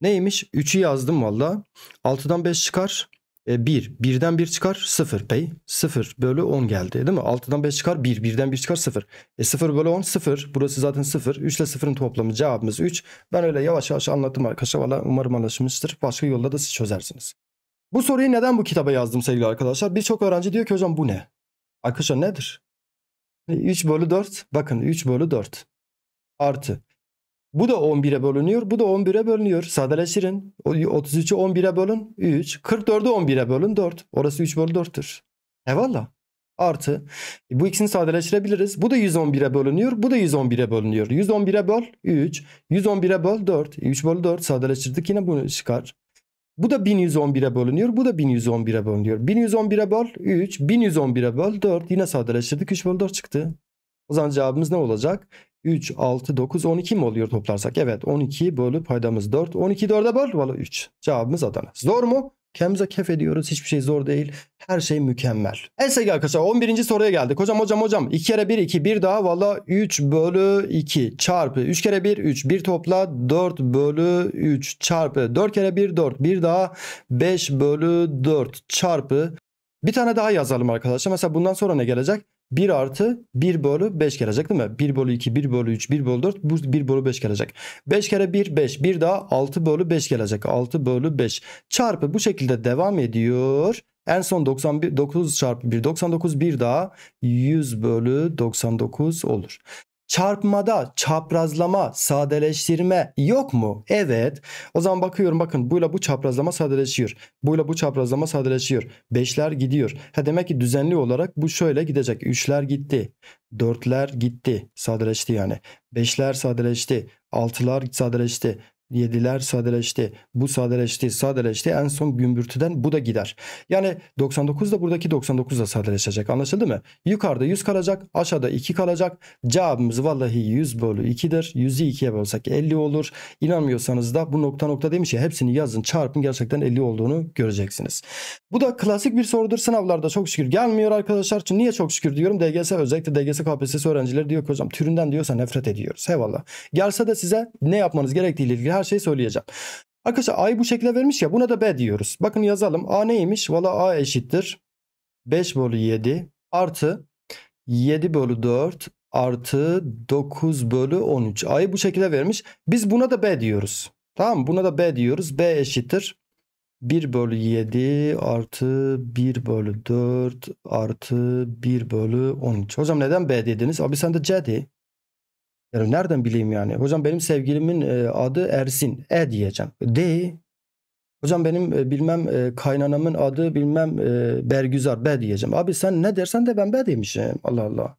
Neymiş? 3'ü yazdım valla. 6'dan 5 çıkar. E, 1. 1'den 1 çıkar 0 pay. 0 bölü 10 geldi değil mi? 6'dan 5 çıkar 1. birden 1 çıkar 0. E 0 bölü 10 0. Burası zaten 0. 3 ile 0'ın toplamı cevabımız 3. Ben öyle yavaş yavaş anlattım arkadaşlar. Valla umarım anlaşılmıştır. Başka yolda da siz çözersiniz. Bu soruyu neden bu kitaba yazdım sevgili arkadaşlar? Birçok öğrenci diyor ki hocam bu ne? Arkadaşlar nedir? 3 e, bölü 4. Bakın 3 bölü 4. Artı. Bu da 11'e bölünüyor. Bu da 11'e bölünüyor. Sadeleştirin. 33'ü 11'e bölün. 3. 44'ü 11'e bölün. 4. Orası 3 bölü 4'tür. Eyvallah. Artı. Bu ikisini sadeleştirebiliriz. Bu da 111'e bölünüyor. Bu da 111'e bölünüyor. 111'e böl 3. 111'e böl 4. 3 bölü 4 sadeleştirdik. Yine bunu çıkar. Bu da 1111'e bölünüyor. Bu da 1111'e bölünüyor. 1111'e böl 3. 1111'e böl 4. Yine sadeleştirdik. 3 bölü 4 çıktı. O zaman cevabımız ne olacak? 3, 6, 9, 12 mi oluyor toplarsak? Evet 12 bölü paydamız 4. 12 4'e böl valla 3. Cevabımız Adana. Zor mu? Kendimize kef ediyoruz. Hiçbir şey zor değil. Her şey mükemmel. En arkadaşlar 11. soruya geldik. Hocam hocam hocam 2 kere 1 2 1 daha valla 3 bölü 2 çarpı 3 kere 1 3 1 topla 4 bölü 3 çarpı 4 kere 1 4 1 daha 5 bölü 4 çarpı bir tane daha yazalım arkadaşlar. Mesela bundan sonra ne gelecek? 1 artı 1 bölü 5 gelecek değil mi? 1 bölü 2, 1 bölü 3, 1 bölü 4 bu 1 bölü 5 gelecek. 5 kere 1 5 bir daha 6 bölü 5 gelecek. 6 bölü 5 çarpı bu şekilde devam ediyor. En son 91, 9 çarpı 1 99 bir daha 100 bölü 99 olur çarpmada, çaprazlama, sadeleştirme yok mu? Evet. O zaman bakıyorum bakın buyla bu çaprazlama sadeleşiyor. Buyla bu çaprazlama sadeleşiyor. Beşler gidiyor. Ha demek ki düzenli olarak bu şöyle gidecek. Üçler gitti. Dörtler gitti. Sadeleşti yani. Beşler sadeleşti. Altılar sadeleşti. Yediler, sadeleşti. Bu sadeleşti, sadeleşti. En son gümbürtüden bu da gider. Yani 99 da buradaki 99 da sadeleşecek. Anlaşıldı mı? Yukarıda 100 kalacak. Aşağıda 2 kalacak. Cevabımız vallahi 100 bölü 2'dir. 100'ü 2'ye bölsek 50 olur. İnanmıyorsanız da bu nokta nokta demiş ya hepsini yazın çarpın gerçekten 50 olduğunu göreceksiniz. Bu da klasik bir sorudur. Sınavlarda çok şükür gelmiyor arkadaşlar. Çünkü niye çok şükür diyorum? DGS özellikle DGS KPSS öğrencileri diyor ki hocam türünden diyorsa nefret ediyoruz. Eyvallah. Gelse de size ne yapmanız gerektiğiyle ilgili her her şeyi söyleyeceğim. Arkadaşlar A'yı bu şekilde vermiş ya buna da B diyoruz. Bakın yazalım A neymiş? Valla A eşittir. 5 bölü 7 artı 7 bölü 4 artı 9 bölü 13. A'yı bu şekilde vermiş. Biz buna da B diyoruz. Tamam mı? Buna da B diyoruz. B eşittir. 1 bölü 7 artı 1 bölü 4 artı 1 bölü 13. Hocam neden B dediniz? Abi sen de C de. Yani nereden bileyim yani? Hocam benim sevgilimin e, adı Ersin. E diyeceğim. D Hocam benim e, bilmem e, kaynanamın adı bilmem Bergüzar. B diyeceğim. Abi sen ne dersen de ben B demişim. Allah Allah.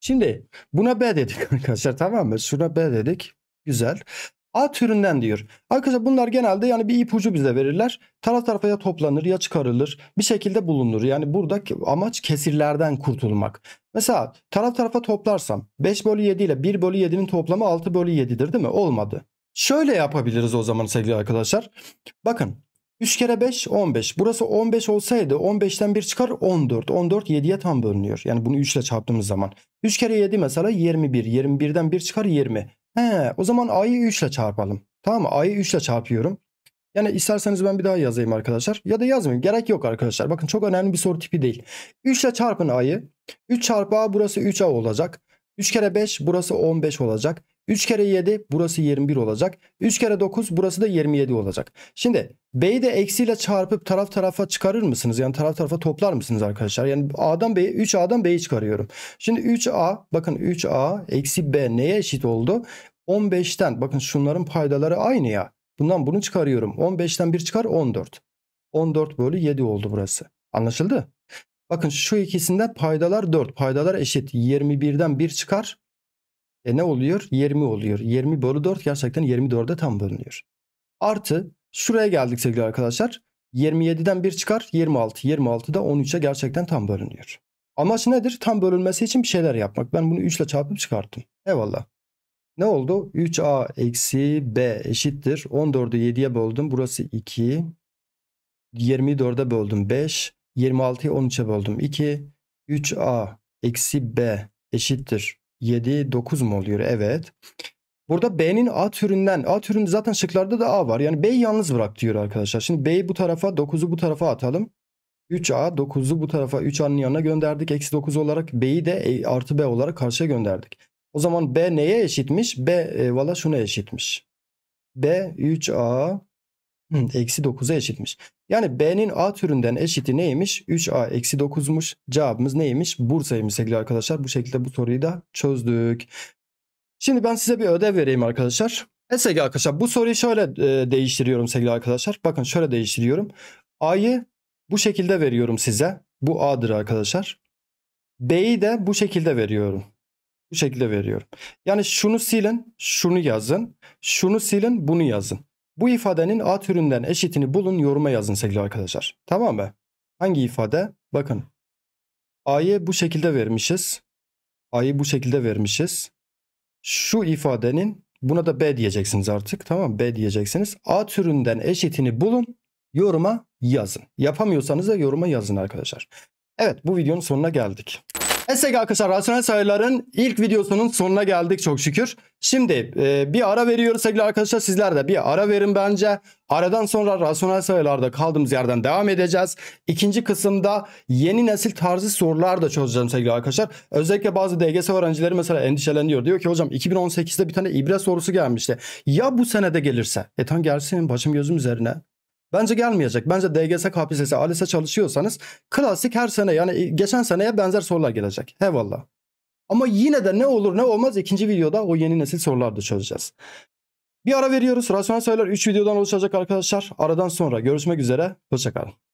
Şimdi buna B dedik arkadaşlar tamam mı? Şuna B dedik. Güzel. A türünden diyor. Arkadaşlar bunlar genelde yani bir ipucu bize verirler. Taraf tarafa ya toplanır ya çıkarılır. Bir şekilde bulunur. Yani burada amaç kesirlerden kurtulmak. Mesela taraf tarafa toplarsam 5 bölü 7 ile 1 bölü 7'nin toplamı 6 bölü 7'dir değil mi? Olmadı. Şöyle yapabiliriz o zaman sevgili arkadaşlar. Bakın 3 kere 5 15. Burası 15 olsaydı 15'ten 1 çıkar 14. 14 7'ye tam bölünüyor. Yani bunu 3 ile çarptığımız zaman. 3 kere 7 mesela 21. 21'den 1 çıkar 20. He, o zaman a'yı 3 ile çarpalım. Tamam mı? A'yı 3 ile çarpıyorum. Yani isterseniz ben bir daha yazayım arkadaşlar. Ya da yazmayayım. Gerek yok arkadaşlar. Bakın çok önemli bir soru tipi değil. 3 ile çarpın a'yı. 3 çarpı a burası 3a olacak. 3 kere 5 burası 15 olacak. 3 kere 7 burası 21 olacak. 3 kere 9 burası da 27 olacak. Şimdi B'yi de eksiyle çarpıp taraf tarafa çıkarır mısınız? Yani taraf tarafa toplar mısınız arkadaşlar? Yani A'dan B'ye 3A'dan B'yi çıkarıyorum. Şimdi 3A bakın 3A eksi B neye eşit oldu? 15'ten bakın şunların paydaları aynı ya. Bundan bunu çıkarıyorum. 15'ten 1 çıkar 14. 14 bölü 7 oldu burası. Anlaşıldı? Bakın şu ikisinde paydalar 4. Paydalar eşit. 21'den 1 çıkar. E ne oluyor? 20 oluyor. 20 bölü 4 gerçekten 24'e tam bölünüyor. Artı şuraya geldik sevgili arkadaşlar. 27'den 1 çıkar 26. 26 da 13'e gerçekten tam bölünüyor. Amaç nedir? Tam bölünmesi için bir şeyler yapmak. Ben bunu 3 ile çarpıp çıkarttım. Eyvallah. Ne oldu? 3a eksi b eşittir. 14'ü 7'ye böldüm. Burası 2. 24'e böldüm 5. 26'yı 13'e böldüm 2. 3a eksi b eşittir. 7, 9 mu oluyor? Evet. Burada B'nin A türünden, A türünde zaten şıklarda da A var. Yani B'yi yalnız bırak diyor arkadaşlar. Şimdi B'yi bu tarafa, 9'u bu tarafa atalım. 3A, 9'u bu tarafa, 3A'nın yanına gönderdik. Eksi 9 olarak B'yi de e, artı B olarak karşıya gönderdik. O zaman B neye eşitmiş? B e, valla şuna eşitmiş. B 3A Eksi 9'a eşitmiş. Yani B'nin A türünden eşiti neymiş? 3A eksi 9'muş. Cevabımız neymiş? Bursa'ymış sevgili arkadaşlar. Bu şekilde bu soruyu da çözdük. Şimdi ben size bir ödev vereyim arkadaşlar. sevgili arkadaşlar bu soruyu şöyle e, değiştiriyorum sevgili arkadaşlar. Bakın şöyle değiştiriyorum. A'yı bu şekilde veriyorum size. Bu A'dır arkadaşlar. B'yi de bu şekilde veriyorum. Bu şekilde veriyorum. Yani şunu silin, şunu yazın. Şunu silin, bunu yazın. Bu ifadenin A türünden eşitini bulun yoruma yazın sevgili arkadaşlar. Tamam mı? Hangi ifade? Bakın. A'yı bu şekilde vermişiz. A'yı bu şekilde vermişiz. Şu ifadenin buna da B diyeceksiniz artık. Tamam B diyeceksiniz. A türünden eşitini bulun. Yoruma yazın. Yapamıyorsanız da yoruma yazın arkadaşlar. Evet bu videonun sonuna geldik. Neyse arkadaşlar rasyonel sayıların ilk videosunun sonuna geldik çok şükür. Şimdi e, bir ara veriyoruz sevgili arkadaşlar sizler de bir ara verin bence. Aradan sonra rasyonel sayılarda kaldığımız yerden devam edeceğiz. İkinci kısımda yeni nesil tarzı sorular da çözeceğim sevgili arkadaşlar. Özellikle bazı DGS öğrencileri mesela endişeleniyor. Diyor ki hocam 2018'de bir tane ibre sorusu gelmişti. Ya bu senede gelirse? E tam gelsin başım gözüm üzerine. Bence gelmeyecek. Bence DGS, KPSS, ALES'e çalışıyorsanız klasik her sene yani geçen seneye benzer sorular gelecek. Eyvallah. Ama yine de ne olur ne olmaz ikinci videoda o yeni nesil sorular da çözeceğiz. Bir ara veriyoruz. Rasyonel sayılar 3 videodan oluşacak arkadaşlar. Aradan sonra görüşmek üzere. Hoşçakalın.